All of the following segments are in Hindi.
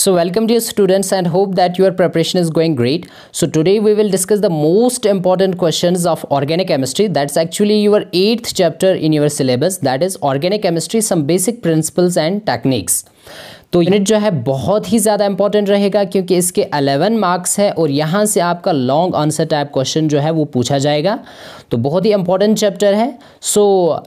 So welcome dear students and hope that your preparation is going great. So today we will discuss the most important questions of organic chemistry. That's actually your 8th chapter in your syllabus that is organic chemistry some basic principles and techniques. तो यूनिट जो है बहुत ही ज़्यादा इंपॉर्टेंट रहेगा क्योंकि इसके अलेवन मार्क्स है और यहां से आपका लॉन्ग आंसर टाइप क्वेश्चन जो है वो पूछा जाएगा तो बहुत ही इंपॉर्टेंट चैप्टर है so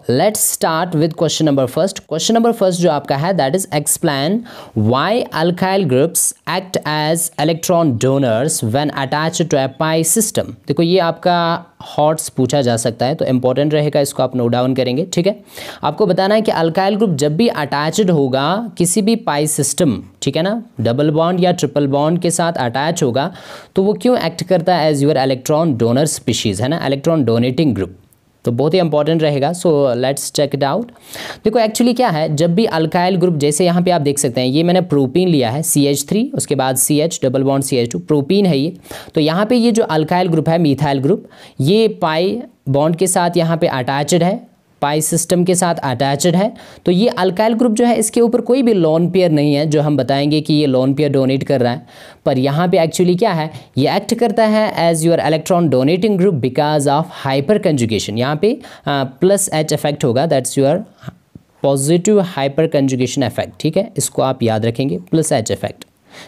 let's start with question number first question number first जो आपका है that is explain why alkyl groups act as electron donors when attach to a pi system देखो ये आपका हॉट्स पूछा जा सकता है तो इंपॉर्टेंट रहेगा इसको आप नोट डाउन करेंगे ठीक है आपको बताना है कि अल्काइल ग्रुप जब भी अटैच्ड होगा किसी भी पाई सिस्टम ठीक है ना डबल बॉन्ड या ट्रिपल बॉन्ड के साथ अटैच होगा तो वो क्यों एक्ट करता है as your electron donor species है ना इलेक्ट्रॉन डोनेटिंग ग्रुप तो बहुत ही इंपॉर्टेंट रहेगा so let's check it out देखो एक्चुअली क्या है जब भी अल्काइल ग्रुप जैसे यहाँ पे आप देख सकते हैं ये मैंने प्रोपीन लिया है सी एच थ्री उसके बाद C H double bond C H two propene है ये तो यहाँ पे ये जो अल्काइल ग्रुप है मिथाइल ग्रुप ये पाई बॉन्ड के साथ यहाँ पे अटैचड है पाई सिस्टम के साथ अटैचड है तो ये अल्काइल ग्रुप जो है इसके ऊपर कोई भी लॉन पेयर नहीं है जो हम बताएंगे कि ये लॉन पेयर डोनेट कर रहा है पर यहाँ पे एक्चुअली क्या है ये एक्ट करता है as your electron donating group because of hyperconjugation यहाँ पे प्लस एच इफेक्ट होगा that's your positive hyperconjugation effect ठीक है इसको आप याद रखेंगे प्लस एच इफेक्ट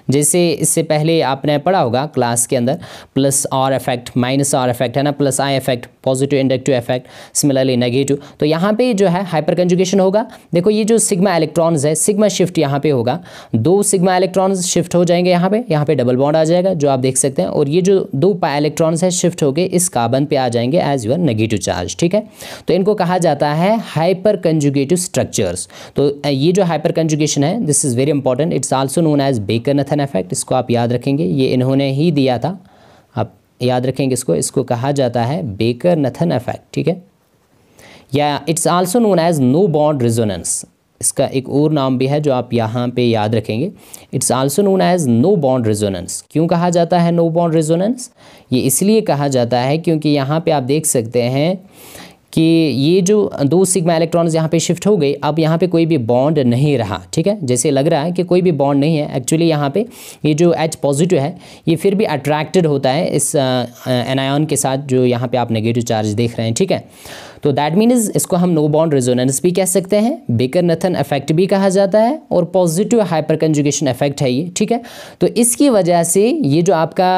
जैसे इससे पहले आपने पढ़ा होगा क्लास के अंदर plus R effect minus R effect है ना plus I effect positive inductive effect similarly negative तो यहाँ पे जो है हाइपर कंजुगेशन होगा देखो ये जो सिग्मा इलेक्ट्रॉन्स है सिग्मा शिफ्ट यहाँ पे होगा दो सिग्मा इलेक्ट्रॉन्स शिफ्ट हो जाएंगे यहाँ पे यहाँ पे डबल बॉन्ड आ जाएगा जो आप देख सकते हैं और ये जो दो इलेक्ट्रॉन्स है शिफ्ट होकर इस कार्बन पे आ जाएंगे एज यूर नेगेटिव चार्ज ठीक है तो इनको कहा जाता है हाइपर कंजुगेटिव स्ट्रक्चर्स तो ये जो हाइपर कंजुगेशन है this is very important it's also known as Baker Nathan effect इसको आप याद रखेंगे ये इन्होंने ही दिया था आप याद रखेंगे इसको इसको कहा जाता है बेकर नथन इफेक्ट ठीक है या it's also known as no bond resonance इसका एक और नाम भी है जो आप यहाँ पे याद रखेंगे it's also known as no bond resonance क्यों कहा जाता है नो बॉन्ड रिजोनेंस ये इसलिए कहा जाता है क्योंकि यहाँ पे आप देख सकते हैं कि ये जो दो सिग्मा इलेक्ट्रॉन्स यहाँ पे शिफ्ट हो गए अब यहाँ पे कोई भी बॉन्ड नहीं रहा ठीक है जैसे लग रहा है कि कोई भी बॉन्ड नहीं है एक्चुअली यहाँ पे ये जो एच पॉजिटिव है ये फिर भी अट्रैक्टेड होता है इस एनायन के साथ जो यहाँ पे आप नेगेटिव चार्ज देख रहे हैं ठीक है तो दैट मीनस इसको हम नो बाउंड रेजोनेंस भी कह सकते हैं बेकर नथन इफेक्ट भी कहा जाता है और पॉजिटिव हाइपर कंजुगेशन इफेक्ट है ये ठीक है तो इसकी वजह से ये जो आपका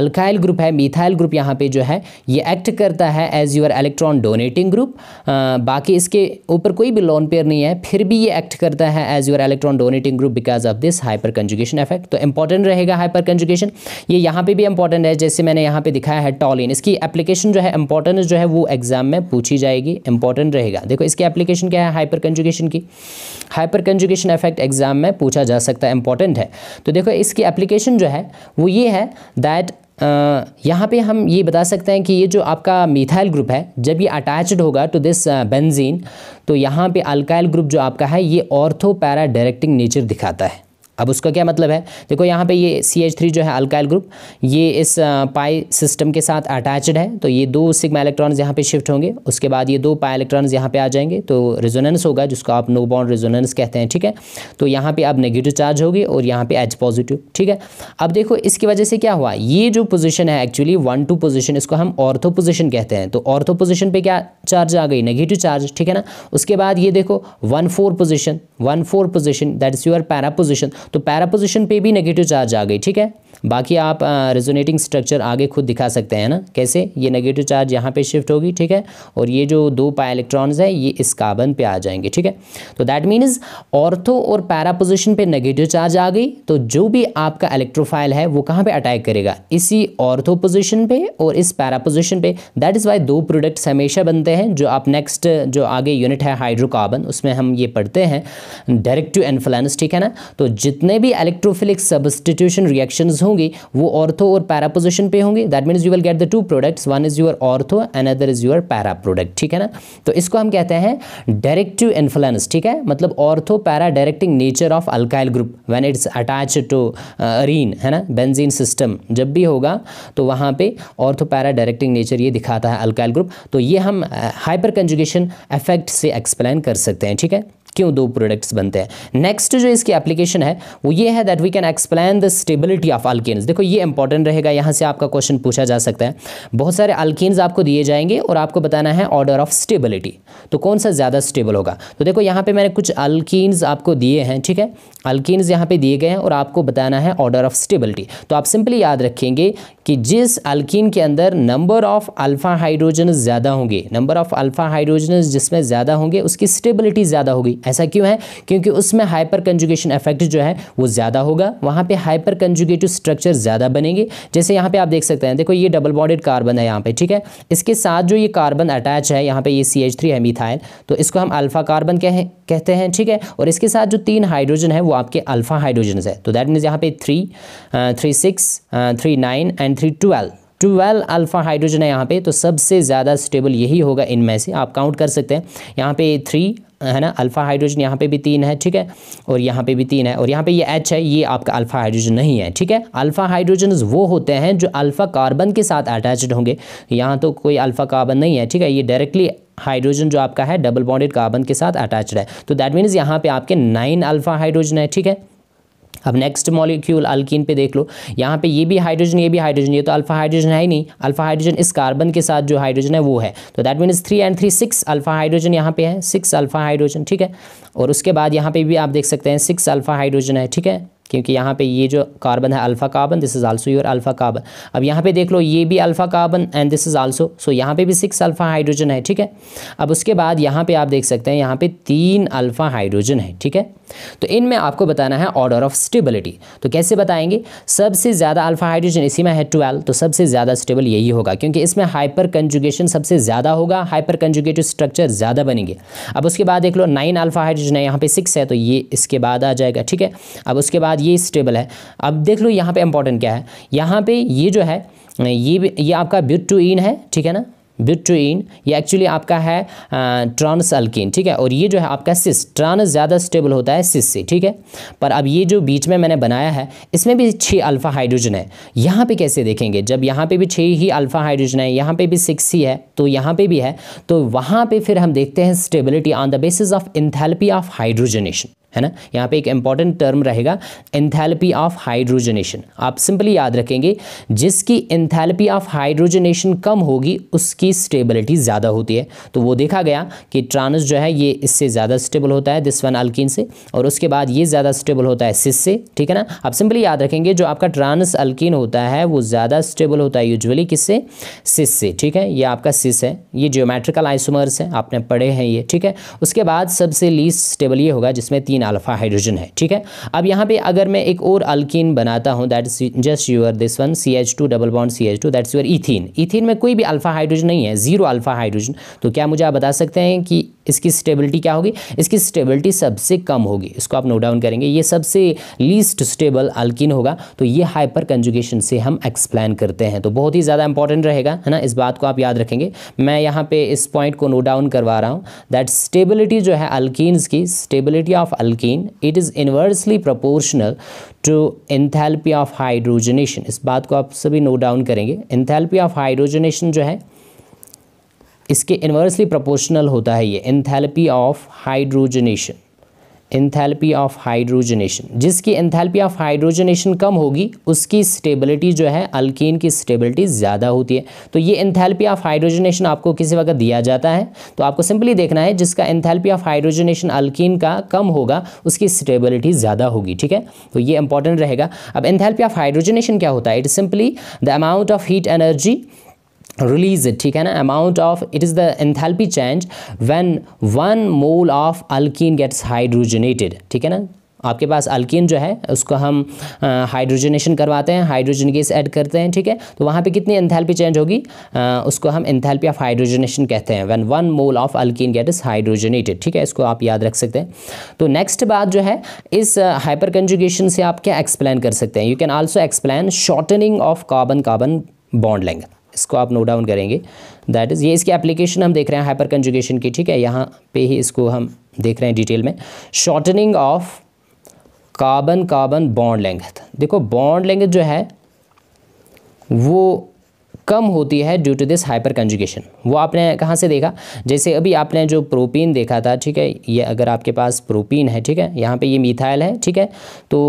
अल्काइल ग्रुप है मिथाइल ग्रुप यहाँ पे जो है ये एक्ट करता है as your electron donating group बाकी इसके ऊपर कोई भी लॉन पेयर नहीं है फिर भी ये एक्ट करता है as your electron donating group because of this hyperconjugation effect तो इंपॉर्टेंट रहेगा हाइपर कंजुगेशन ये यहाँ पर भी इंपॉर्टेंट है जैसे मैंने यहाँ पे दिखाया है टॉलिन इसकी एप्लीकेशन जो है इंपॉर्टेंट जो है वो एग्जाम में पूछी जाएगी इंपॉर्टेंट रहेगा देखो इसकी एप्लीकेशन क्या है हाइपर कंजुकेशन की हाइपर कंजुकेशन इफेक्ट एग्जाम में पूछा जा सकता है इंपॉर्टेंट है तो देखो इसकी एप्लीकेशन जो है वो ये है दैट यहाँ पे हम ये बता सकते हैं कि ये जो आपका मिथाइल ग्रुप है जब ये अटैच्ड होगा टू दिस बेंजीन तो यहाँ पे अल्काइल ग्रुप जो आपका है ये ऑर्थो पैरा डायरेक्टिंग नेचर दिखाता है अब उसका क्या मतलब है देखो यहाँ पे ये सी एच थ्री जो है अल्काइल ग्रुप ये इस पाई सिस्टम के साथ अटैच्ड है तो ये दो सिग्मा इलेक्ट्रॉन्स यहाँ पे शिफ्ट होंगे उसके बाद ये दो पाई इलेक्ट्रॉन्स यहाँ पे आ जाएंगे तो रेजोनेंस होगा जिसको आप नो बाउंड रेजोनेंस कहते हैं ठीक है तो यहाँ पर अब नेगेटिव चार्ज होगी और यहाँ पर एच पॉजिटिव ठीक है अब देखो इसकी वजह से क्या हुआ ये जो पोजिशन है एक्चुअली वन टू पोजिशन इसको हम ऑर्थो पोजिशन कहते हैं तो ऑर्थो पोजिशन पर क्या चार्ज आ गई नेगेटिव चार्ज ठीक है ना उसके बाद ये देखो one four position one four position that is your para position तो पैरापोजिशन पे भी नेगेटिव चार्ज आ गई ठीक है बाकी आप रेजोनेटिंग स्ट्रक्चर आगे खुद दिखा सकते हैं ना कैसे ये नेगेटिव चार्ज यहाँ पे शिफ्ट होगी ठीक है और ये जो दो पा इलेक्ट्रॉन्स है ये इस कार्बन पे आ जाएंगे ठीक है तो दैट मीन्स ऑर्थो और पैरा पोजिशन पे नेगेटिव चार्ज आ गई तो जो भी आपका इलेक्ट्रोफाइल है वो कहाँ पे अटैक करेगा इसी ऑर्थो पोजिशन पे और इस पैरा पोजिशन पे दैट इज़ वाई दो प्रोडक्ट्स हमेशा बनते हैं जो आप नेक्स्ट जो आगे यूनिट है हाइड्रोकार्बन उसमें हम ये पढ़ते हैं डायरेक्ट टू इन्फ्लुएंस ठीक है ना तो जित जितने भी इलेक्ट्रोफिलिक सब्सटीट्यूशन रिएक्शन होंगे वो ऑर्थो और पैरा पोजिशन पे होंगे that means you will get the two products one is your ortho and other is your para product ठीक है ना तो इसको हम कहते हैं डायरेक्टिव इन्फ्लुएंस ठीक है मतलब ortho para directing nature of alkyl group when it's attach to arene है ना बेनजीन सिस्टम जब भी होगा तो वहाँ पे ऑर्थो पैरा डायरेक्टिंग नेचर ये दिखाता है अल्काइल ग्रुप तो ये हम हाइपर कंजुगेशन इफेक्ट से एक्सप्लेन कर सकते हैं ठीक है क्यों दो प्रोडक्ट्स बनते हैं नेक्स्ट जो इसकी एप्लीकेशन है वो ये है that we can explain the stability of alkenes देखो ये इंपॉर्टेंट रहेगा यहाँ से आपका क्वेश्चन पूछा जा सकता है बहुत सारे अल्केन्स आपको दिए जाएंगे और आपको बताना है ऑर्डर ऑफ स्टेबिलिटी तो कौन सा ज़्यादा स्टेबल होगा तो देखो यहाँ पर मैंने कुछ अल्किन्स आपको दिए हैं ठीक है अल्किन्स यहाँ पर दिए गए हैं और आपको बताना है ऑर्डर ऑफ स्टेबिलिटी तो आप सिंपली याद रखेंगे कि जिस अल्किन के अंदर नंबर ऑफ अल्फ़ा हाइड्रोजन ज़्यादा होंगे नंबर ऑफ अल्फ़ा हाइड्रोजन जिसमें ज़्यादा होंगे उसकी स्टेबिलिटी ज़्यादा होगी ऐसा क्यों है क्योंकि उसमें हाइपर कंजुगेशन इफेक्ट जो है वो ज़्यादा होगा वहाँ पे हाइपर कंजुगेटिव स्ट्रक्चर ज़्यादा बनेंगे जैसे यहाँ पे आप देख सकते हैं देखो ये डबल बॉडेड कार्बन है यहाँ पे ठीक है इसके साथ जो ये कार्बन अटैच है यहाँ पे ये सी एच थ्री है मिथाइल तो इसको हम अल्फा कार्बन कह कहते हैं ठीक है और इसके साथ जो तीन हाइड्रोजन है वो आपके अल्फा हाइड्रोजन है तो दैट मीन्स यहाँ पे three three six three nine and three twelve twelve alpha hydrogen है यहाँ पे तो सबसे ज़्यादा स्टेबल यही होगा इनमें से आप काउंट कर सकते हैं यहाँ पे थ्री है ना अल्फ़ा हाइड्रोजन यहाँ पे भी तीन है ठीक है और यहाँ पे भी तीन है और यहाँ पे ये यह एच है ये आपका अल्फ़ा हाइड्रोजन नहीं है ठीक है अल्फ़ा हाइड्रोजन वो होते हैं जो अल्फ़ा कार्बन के साथ अटैचड होंगे यहाँ तो कोई अल्फ़ा कार्बन नहीं है ठीक है ये डायरेक्टली हाइड्रोजन जो आपका है डबल बॉन्डेड कार्बन के साथ अटैचड है तो दैट मीन्स यहाँ पे आपके नाइन अल्फ़ा हाइड्रोजन है ठीक है अब नेक्स्ट मॉलिक्यूल अल्किन पे देख लो यहाँ पे ये भी हाइड्रोजन ये भी हाइड्रोजन ये तो अल्फा हाइड्रोजन है ही नहीं अल्फा हाइड्रोजन इस कार्बन के साथ जो हाइड्रोजन है वो है तो that means three and three six alpha hydrogen यहाँ पे है सिक्स अल्फा हाइड्रोजन ठीक है और उसके बाद यहाँ पे भी आप देख सकते हैं सिक्स अल्फा हाइड्रोजन है ठीक है क्योंकि यहाँ पे ये जो कार्बन है alpha carbon this is also your alpha carbon अब यहाँ पे देख लो ये भी alpha carbon and this is also so यहाँ पे भी सिक्स अल्फ़ा हाइड्रोजन है ठीक है अब उसके बाद यहाँ पे आप देख सकते हैं यहाँ पे तीन अल्फ़ा हाइड्रोजन है ठीक है तो इनमें आपको बताना है ऑर्डर ऑफ स्टेबिलिटी तो कैसे बताएंगे सबसे ज़्यादा अल्फ़ा हाइड्रोजन इसी में है ट्वेल्व तो सबसे ज़्यादा स्टेबल यही होगा क्योंकि इसमें हाइपर कंजुगेशन सबसे ज़्यादा होगा हाइपर कंजुगेटिव स्ट्रक्चर ज़्यादा बनेंगे अब उसके बाद देख लो नाइन अल्फ़ा हाइड्रोजन है यहाँ पे सिक्स है तो ये इसके बाद आ जाएगा ठीक है अब उसके बाद बाद ये स्टेबल है अब देख लो यहाँ पे इंपॉर्टेंट क्या है यहाँ पे ये जो है ये ये आपका ब्यूट टू इन है ठीक है ना बिट्रीन ये एक्चुअली आपका है ट्रांस अल्किन ठीक है और ये जो है आपका सिस ट्रांस ज़्यादा स्टेबल होता है सिस से ठीक है पर अब ये जो बीच में मैंने बनाया है इसमें भी छः अल्फ़ा हाइड्रोजन है यहाँ पे कैसे देखेंगे जब यहाँ पे भी छः ही अल्फ़ा हाइड्रोजन है यहाँ पे भी सिक्स ही है तो यहाँ पे भी है तो वहाँ पे फिर हम देखते हैं stability on the basis of enthalpy of hydrogenation है ना यहाँ पे एक इंपॉर्टेंट टर्म रहेगा एंथैल्पी ऑफ हाइड्रोजनेशन आप सिंपली याद रखेंगे जिसकी एंथैल्पी ऑफ हाइड्रोजनेशन कम होगी उसकी स्टेबिलिटी ज़्यादा होती है तो वो देखा गया कि ट्रांस जो है ये इससे ज़्यादा स्टेबल होता है दिस वन अल्किन से और उसके बाद ये ज़्यादा स्टेबल होता है सिस से ठीक है ना आप सिंपली याद रखेंगे जो आपका ट्रांस अल्किन होता है वो ज़्यादा स्टेबल होता है यूजली किससे सिस से ठीक है ये आपका सिस है ये जियोमेट्रिकल आइसोमर्स है आपने पढ़े हैं ये ठीक है उसके बाद सबसे लीस्ट स्टेबल ये होगा जिसमें तीन अल्फ़ा हाइड्रोजन है ठीक है अब यहाँ पे अगर मैं एक और अल्किन बनाता हूँ that is just your this one C H two double bond C H two that's your ethene ethene में कोई भी अल्फ़ा हाइड्रोजन नहीं है जीरो अल्फ़ा हाइड्रोजन तो क्या मुझे आप बता सकते हैं कि इसकी स्टेबिलिटी क्या होगी इसकी स्टेबिलिटी सबसे कम होगी इसको आप नोट डाउन करेंगे ये सबसे लीस्ट स्टेबल अल्किन होगा तो ये हाइपर कंजुगेशन से हम एक्सप्लेन करते हैं तो बहुत ही ज़्यादा इंपॉर्टेंट रहेगा है ना इस बात को आप याद रखेंगे मैं यहाँ पे इस पॉइंट को नोट डाउन करवा रहा हूँ दैट स्टेबिलिटी जो है अल्किन्स की stability of alkene it is inversely proportional to enthalpy of hydrogenation इस बात को आप सभी नोट डाउन करेंगे इंथेल्पी ऑफ हाइड्रोजनेशन जो है इसके इन्वर्सली प्रोपोर्शनल होता है ये enthalpy of hydrogenation enthalpy of hydrogenation जिसकी इंथेलपी ऑफ हाइड्रोजनेशन कम होगी उसकी स्टेबिलिटी जो है अल्किन की स्टेबिलिटी ज़्यादा होती है तो ये इंथेलपी ऑफ हाइड्रोजनेशन आपको किसी वक्त दिया जाता है तो आपको सिंपली देखना है जिसका इंथेलपी ऑफ हाइड्रोजनेशन अल्किन का कम होगा उसकी स्टेबिलिटी ज़्यादा होगी ठीक है तो ये इंपॉर्टेंट रहेगा अब इंथेलपी ऑफ हाइड्रोजनेशन क्या होता है it simply the amount of heat energy release it ठीक है ना amount of it is the enthalpy change when one mole of alkene gets hydrogenated ठीक है ना आपके पास अल्किन जो है उसको हम हाइड्रोजनेशन करवाते हैं हाइड्रोजन गैस ऐड करते हैं ठीक है तो वहाँ पे कितनी एंथैल्पी चेंज होगी आ, उसको हम एंथैल्पी ऑफ हाइड्रोजनेशन कहते हैं when one mole of alkene get is hydrogenated ठीक है इसको आप याद रख सकते हैं तो नेक्स्ट बात जो है इस हाइपर कंजुगेशन से आप क्या एक्सप्लेन कर सकते हैं you can also explain shortening of carbon carbon bond length इसको आप नोट डाउन करेंगे दैट इज़ ये इसकी एप्लीकेशन हम देख रहे हैं हाइपर कंजुगेशन की ठीक है यहाँ पे ही इसको हम देख रहे हैं डिटेल में shortening of carbon carbon bond length देखो बॉन्ड लेंगथ जो है वो कम होती है due to this hyperconjugation वो आपने कहाँ से देखा जैसे अभी आपने जो प्रोपीन देखा था ठीक है ये अगर आपके पास प्रोपीन है ठीक है यहाँ पे ये मिथाइल है ठीक है तो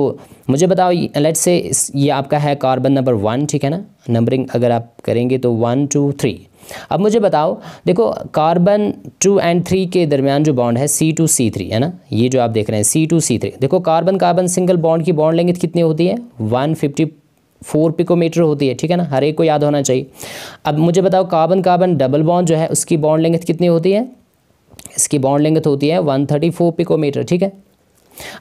मुझे बताओ लेट्स से ये आपका है कार्बन नंबर वन ठीक है ना नंबरिंग अगर आप करेंगे तो वन टू थ्री अब मुझे बताओ देखो कार्बन टू एंड थ्री के दरमियान जो बॉन्ड है सी टू सी थ्री है ना ये जो आप देख रहे हैं सी टू सी थ्री देखो कार्बन कार्बन सिंगल बॉन्ड की बॉन्ड लेंगे कितनी होती है वन फिफ्टी फोर पिकोमीटर होती है ठीक है ना हर एक को याद होना चाहिए अब मुझे बताओ कार्बन कार्बन डबल बॉन्ड जो है उसकी बॉन्ड लेंगे कितनी होती है इसकी बॉन्ड लेंगे होती है वन थर्टी फोर पिकोमीटर ठीक है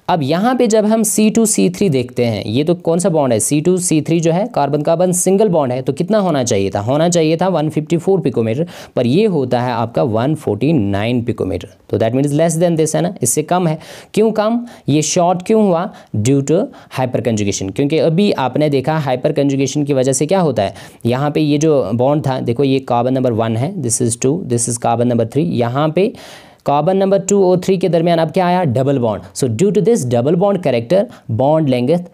अब यहाँ पे जब हम सी टू सी थ्री देखते हैं ये तो कौन सा बॉन्ड है सी टू सी थ्री जो है कार्बन कार्बन सिंगल बॉन्ड है तो कितना होना चाहिए था होना चाहिए था 154 पिकोमीटर पर ये होता है आपका 149 पिकोमीटर तो that means less than this है ना इससे कम है क्यों कम ये शॉर्ट क्यों हुआ ड्यू टू हाइपर कंजुगेशन क्योंकि अभी आपने देखा हाइपर कंजुगेशन की वजह से क्या होता है यहाँ पर ये जो बॉन्ड था देखो ये कार्बन नंबर वन है this is two this is carbon number three यहाँ पर कार्बन नंबर टू और थ्री के दरमियान अब क्या आया double bond so due to this double bond character bond length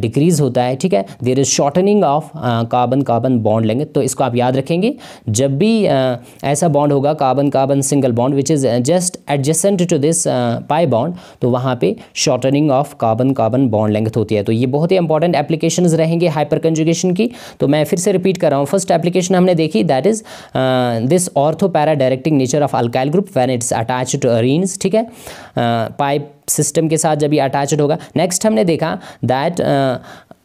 decrease होता है ठीक है there is shortening of carbon carbon bond length तो इसको आप याद रखेंगे जब भी uh, ऐसा बॉन्ड होगा carbon carbon single bond which is just adjacent to this pi bond तो वहाँ पे shortening of carbon carbon bond length होती है तो ये बहुत ही इंपॉर्टेंट एप्लीकेशन रहेंगे हाइपर कंजुगेशन की तो मैं फिर से रिपीट कर रहा हूँ फर्स्ट एप्लीकेशन हमने देखी that is this ortho para directing nature of alkyl group when it's at attached rings ठीक है पाइप सिस्टम के साथ जब ये अटैच्ड होगा नेक्स्ट हमने देखा दैट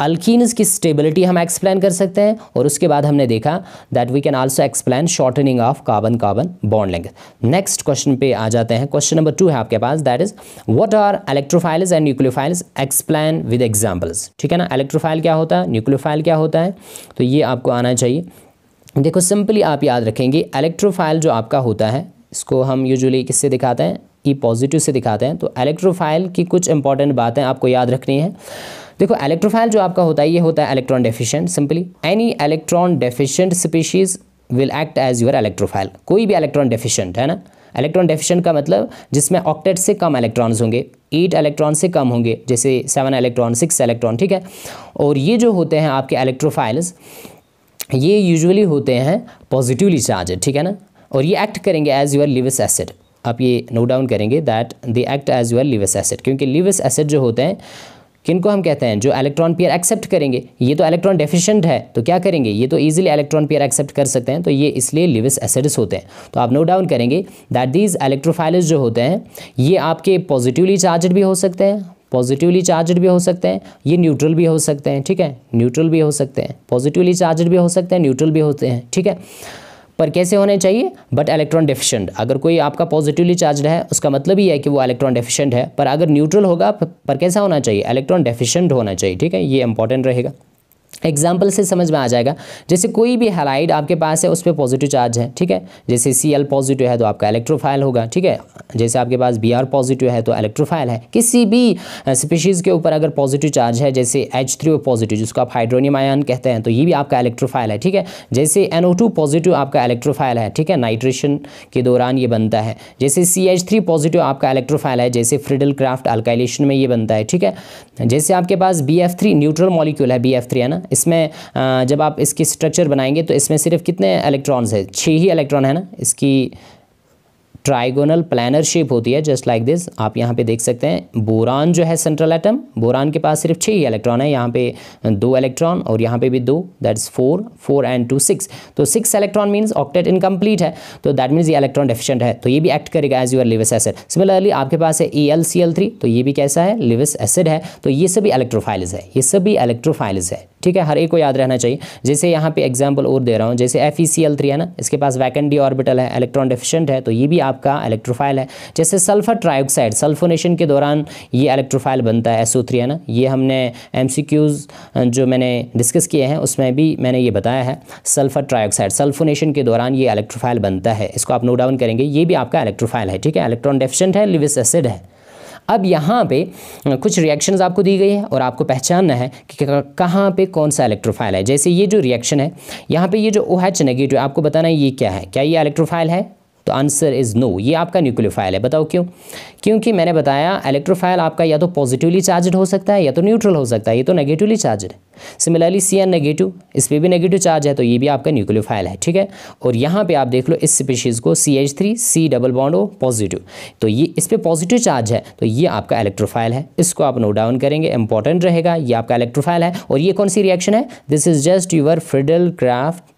अल्किन्स की स्टेबिलिटी हम एक्सप्लेन कर सकते हैं और उसके बाद हमने देखा that we can also explain shortening of carbon carbon bond length next question पे आ जाते हैं क्वेश्चन नंबर टू है आपके पास that is what are electrophiles and nucleophiles explain with examples ठीक है ना इलेक्ट्रोफाइल क्या होता है न्यूक्लियोफाइल क्या होता है तो ये आपको आना चाहिए देखो सिंपली आप याद रखेंगे इलेक्ट्रोफाइल जो आपका होता है इसको हम यूजुअली किससे दिखाते हैं ई e पॉजिटिव से दिखाते हैं तो इलेक्ट्रोफाइल की कुछ इंपॉर्टेंट बातें आपको याद रखनी है देखो इलेक्ट्रोफाइल जो आपका होता है ये होता है electron deficient simply any electron deficient species will act as your electrophile कोई भी इलेक्ट्रॉन डेफिशिएंट है ना इलेक्ट्रॉन डेफिशिएंट का मतलब जिसमें ऑक्टेट से कम इलेक्ट्रॉन्स होंगे एट इलेक्ट्रॉन से कम होंगे जैसे सेवन इलेक्ट्रॉन सिक्स इलेक्ट्रॉन ठीक है और ये जो होते हैं आपके इलेक्ट्रोफाइल्स ये यूजुअली होते हैं पॉजिटिवली चार्ज ठीक है ना और ये एक्ट करेंगे एज यूर लिवस एसिड आप ये नोट डाउन करेंगे that they act as your Lewis acid क्योंकि लिवस एसिड जो होते हैं किनको हम कहते हैं जो इलेक्ट्रॉन पेयर एक्सेप्ट करेंगे ये तो इलेक्ट्रॉन डेफिशिएंट है तो क्या करेंगे ये तो इजीली इलेक्ट्रॉन पेयर एक्सेप्ट कर सकते हैं तो ये इसलिए लिविस एसिड्स होते हैं तो आप नोट डाउन करेंगे दैट दीज इलेक्ट्रोफाइलिस जो होते हैं ये आपके पॉजिटिवली चार्जड भी हो सकते हैं पॉजिटिवली चार्जड भी हो सकते हैं ये न्यूट्रल भी हो सकते हैं ठीक है न्यूट्रल भी हो सकते हैं पॉजिटिवली चार्जड भी हो सकते हैं न्यूट्रल भी होते हैं ठीक है पर कैसे होने चाहिए बट इलेक्ट्रॉन डेफिशिएंट अगर कोई आपका पॉजिटिवली चार्ज है उसका मतलब ही है कि वो इलेक्ट्रॉन डेफिशिएंट है पर अगर न्यूट्रल होगा पर कैसा होना चाहिए इलेक्ट्रॉन डेफिशिएंट होना चाहिए ठीक है ये इंपॉर्टेंट रहेगा एग्जाम्पल से समझ में आ जाएगा जैसे कोई भी हेलाइड आपके पास है उस पर पॉजिटिव चार्ज है ठीक है जैसे सी एल पॉजिटिव है तो आपका इलेक्ट्रोफाइल होगा ठीक है जैसे आपके पास बी आर पॉजिटिव है तो इलेक्ट्रोफाइल है किसी भी स्पीशीज़ के ऊपर अगर पॉजिटिव चार्ज है जैसे एच थ्री ओ पॉजिटिव जिसको आप हाइड्रोनियम आयन कहते हैं तो ये भी आपका इलेक्ट्रोफाइल है ठीक है जैसे एन ओ टू पॉजिटिव आपका इलेक्ट्रोफाइल है ठीक है नाइट्रेशन के दौरान ये बनता है जैसे सी एच थ्री पॉजिटिव आपका इलेक्ट्रोफाइल है जैसे फ्रिडल क्राफ्ट अल्काइलेशन में ये बनता है ठीक है जैसे आपके पास B F three neutral molecule है बी एफ थ्री है ना इसमें जब आप इसकी स्ट्रक्चर बनाएंगे तो इसमें सिर्फ कितने इलेक्ट्रॉन्स है छः ही इलेक्ट्रॉन है ना इसकी ट्राइगोनल प्लानर शेप होती है जस्ट लाइक दिस आप यहाँ पे देख सकते हैं बोरान जो है सेंट्रल एटम बोरान के पास सिर्फ छः ही इलेक्ट्रॉन है यहाँ पे दो इलेक्ट्रॉन और यहाँ पे भी दो that is four four and two six तो six electron means octet incomplete है तो दैट मीन्स ये इलेक्ट्रॉन डेफिशेंट है तो ये भी एक्ट करेगा as your Lewis acid similarly आपके पास है A L C L three तो ये भी कैसा है लिविस एसिड है तो ये सभी इलेक्ट्रोफाइल्स है ये सभी इलेक्ट्रोफाइल्स है ठीक है हर एक को याद रहना चाहिए जैसे यहाँ पे एग्जाम्पल और दे रहा हूँ जैसे एफ ई e है ना इसके पास वैकेंडी ऑर्बिटल है इलेक्ट्रॉन डिफिशेंट है तो ये भी आपका इलेक्ट्रोफाइल है जैसे सल्फर ट्राइऑक्साइड सल्फोनेशन के दौरान ये इलेक्ट्रोफाइल बनता है एसओ है ना ये हमने एम जो मैंने डिस्कस किए हैं उसमें भी मैंने ये बताया है सल्फर ट्राइऑक्साइड सल्फोनेशन के दौरान ये इलेक्ट्रोफाइल बनता है इसको आप नोट डाउन करेंगे ये भी आपका इलेक्ट्रोफाइल है ठीक है इलेक्ट्रॉन डेफिशेंट है लिविस एसिड है अब यहाँ पे कुछ रिएक्शंस आपको दी गई है और आपको पहचानना है कि कहाँ पे कौन सा इलेक्ट्रोफाइल है जैसे ये जो रिएक्शन है यहाँ पे ये जो ओ एच नेगेटिव आपको बताना है ये क्या है क्या ये इलेक्ट्रोफाइल है तो आंसर इज़ नो ये आपका न्यूक्लियोफाइल है बताओ क्यों क्योंकि मैंने बताया इलेक्ट्रोफाइल आपका या तो पॉजिटिवली चार्ज हो सकता है या तो न्यूट्रल हो सकता है ये तो नेगेटिवली चार्ज है सिमिलरली सी एन नेगेटिव इस पर भी नेगेटिव चार्ज है तो ये भी आपका न्यूक्लियोफाइल है ठीक है और यहाँ पे आप देख लो इस स्पीशीज़ को C H three C double bond O positive तो ये इस पर पॉजिटिव चार्ज है तो ये आपका इलेक्ट्रोफाइल है इसको आप नोट डाउन करेंगे इंपॉर्टेंट रहेगा ये आपका इलेक्ट्रोफाइल है और ये कौन सी रिएक्शन है this is just your Friedel Crafts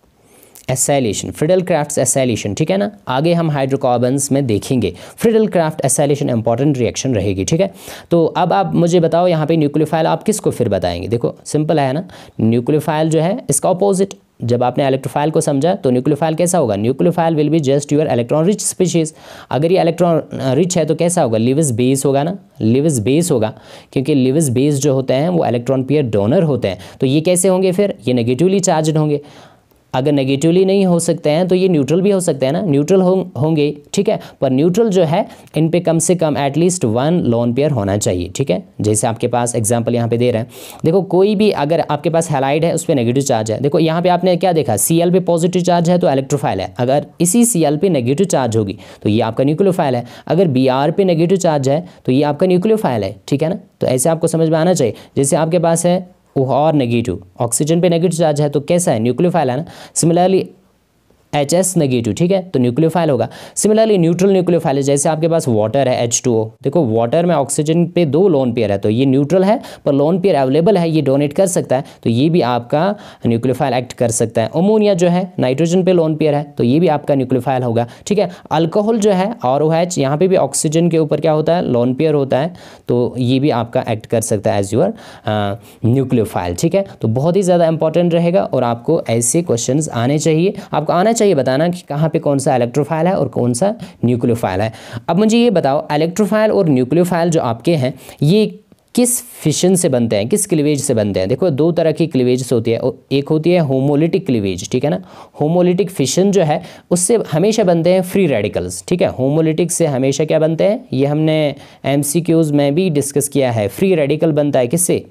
acylation Friedel Crafts acylation ठीक है ना आगे हम हाइड्रोकार्बन में देखेंगे Friedel Crafts acylation important reaction रहेगी ठीक है तो अब आप मुझे बताओ यहाँ पे न्यूक्लियोफाइल आप किसको फिर बताएंगे देखो सिंपल है ना न्यूक्लियोफाइल जो है इसका अपोजिट जब आपने इलेक्ट्रोफाइल को समझा तो न्यूक्लियोफाइल कैसा होगा nucleophile will be just your electron rich species अगर ये इलेक्ट्रॉन रिच है तो कैसा होगा लिविस बेस होगा ना लिविस बेस होगा क्योंकि लिविस बेस जो होते हैं वो इलेक्ट्रॉन पेयर डोनर होते हैं तो ये कैसे होंगे फिर ये नेगेटिवली चार्ज होंगे अगर नेगेटिवली नहीं हो सकते हैं तो ये न्यूट्रल भी हो सकते हैं ना न्यूट्रल होंगे ठीक है पर न्यूट्रल जो है इन पे कम से कम एटलीस्ट वन लोन पेयर होना चाहिए ठीक है जैसे आपके पास एग्जाम्पल यहाँ पे दे रहे हैं देखो कोई भी अगर आपके पास हेलाइड है उस पर नेगेटिव चार्ज है देखो यहाँ पे आपने क्या देखा सी पे पॉजिटिव चार्ज है तो इलेक्ट्रोफाइल है अगर इसी सी पे नेगेटिव चार्ज होगी तो ये आपका न्यूक्लियोफाइल है अगर बी पे नेगेटिव चार्ज है तो ये आपका न्यूक्लियोफाइल है ठीक है ना तो ऐसे आपको समझ में आना चाहिए जैसे आपके पास है और नेगेटिव ऑक्सीजन पे नेगेटिव चार्ज है तो कैसा है न्यूक्लियोफाइल है ना सिमिलरली एच एस नेगेटिव ठीक है तो न्यूक्लियोफाइल होगा सिमिलरली न्यूट्रल न्यूक्लियोफाइल है जैसे आपके पास वाटर है एच टू ओ देखो वाटर में ऑक्सीजन पे दो लोन पेयर है तो ये न्यूट्रल है पर लोन पेयर अवेलेबल है ये डोनेट कर सकता है तो ये भी आपका न्यूक्लियोफाइल एक्ट कर सकता है अमोनिया जो है नाइट्रोजन पे लोन पेयर है तो ये भी आपका न्यूक्लियोफाइल होगा ठीक है अल्कोहल जो है और ओ एच यहाँ पे भी ऑक्सीजन के ऊपर क्या होता है लोन पेयर होता है तो ये भी आपका एक्ट कर सकता है एज यूर न्यूक्लियोफाइल ठीक है तो बहुत ही ज़्यादा इंपॉर्टेंट रहेगा और आपको ऐसे क्वेश्चन आने चाहिए आपको आना चाहिए अच्छा ये बताना कि कहाँ पे कौन सा इलेक्ट्रोफाइल है और कौन सा न्यूक्लियोफाइल है अब मुझे ये बताओ इलेक्ट्रोफाइल और न्यूक्लियोफाइल जो आपके हैं ये किस फिशन से बनते हैं किस क्लिवेज से बनते हैं देखो दो तरह की क्लिवेज होती है एक होती है होमोलिटिक क्लिवेज ठीक है ना होमोलिटिक फिशन जो है उससे हमेशा बनते हैं फ्री रेडिकल्स ठीक है होमोलिटिक से हमेशा क्या बनते हैं ये हमने एम में भी डिस्कस किया है फ्री रेडिकल बनता है किससे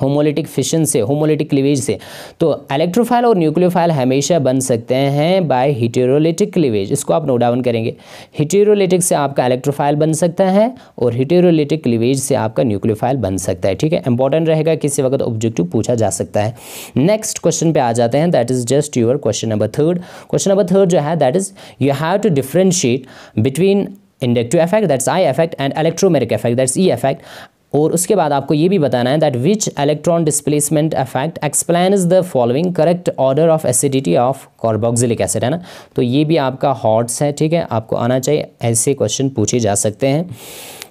होमोलिटिक फिशन से होमोलिटिक क्लीवेज से तो इलेक्ट्रोफाइल और न्यूक्लियोफाइल हमेशा बन सकते हैं बाय हिटेरोलिटिक क्लीवेज इसको आप नोट डाउन करेंगे हिटेरोलिटिक से आपका इलेक्ट्रोफाइल बन सकता है और हिटेरोलिटिक क्लीवेज से आपका न्यूक्लियोफाइल बन सकता है ठीक है इंपॉर्टेंट रहेगा किसी वक्त ऑब्जेक्टिव पूछा जा सकता है नेक्स्ट क्वेश्चन पे आ जाते हैं that is just your question number third question number third जो है that is you have to differentiate between inductive effect that's I effect and electromeric effect that's E effect और उसके बाद आपको ये भी बताना है that which electron displacement effect explain is the following correct order of acidity of carboxylic acid है ना तो ये भी आपका हॉट्स है ठीक है आपको आना चाहिए ऐसे क्वेश्चन पूछे जा सकते हैं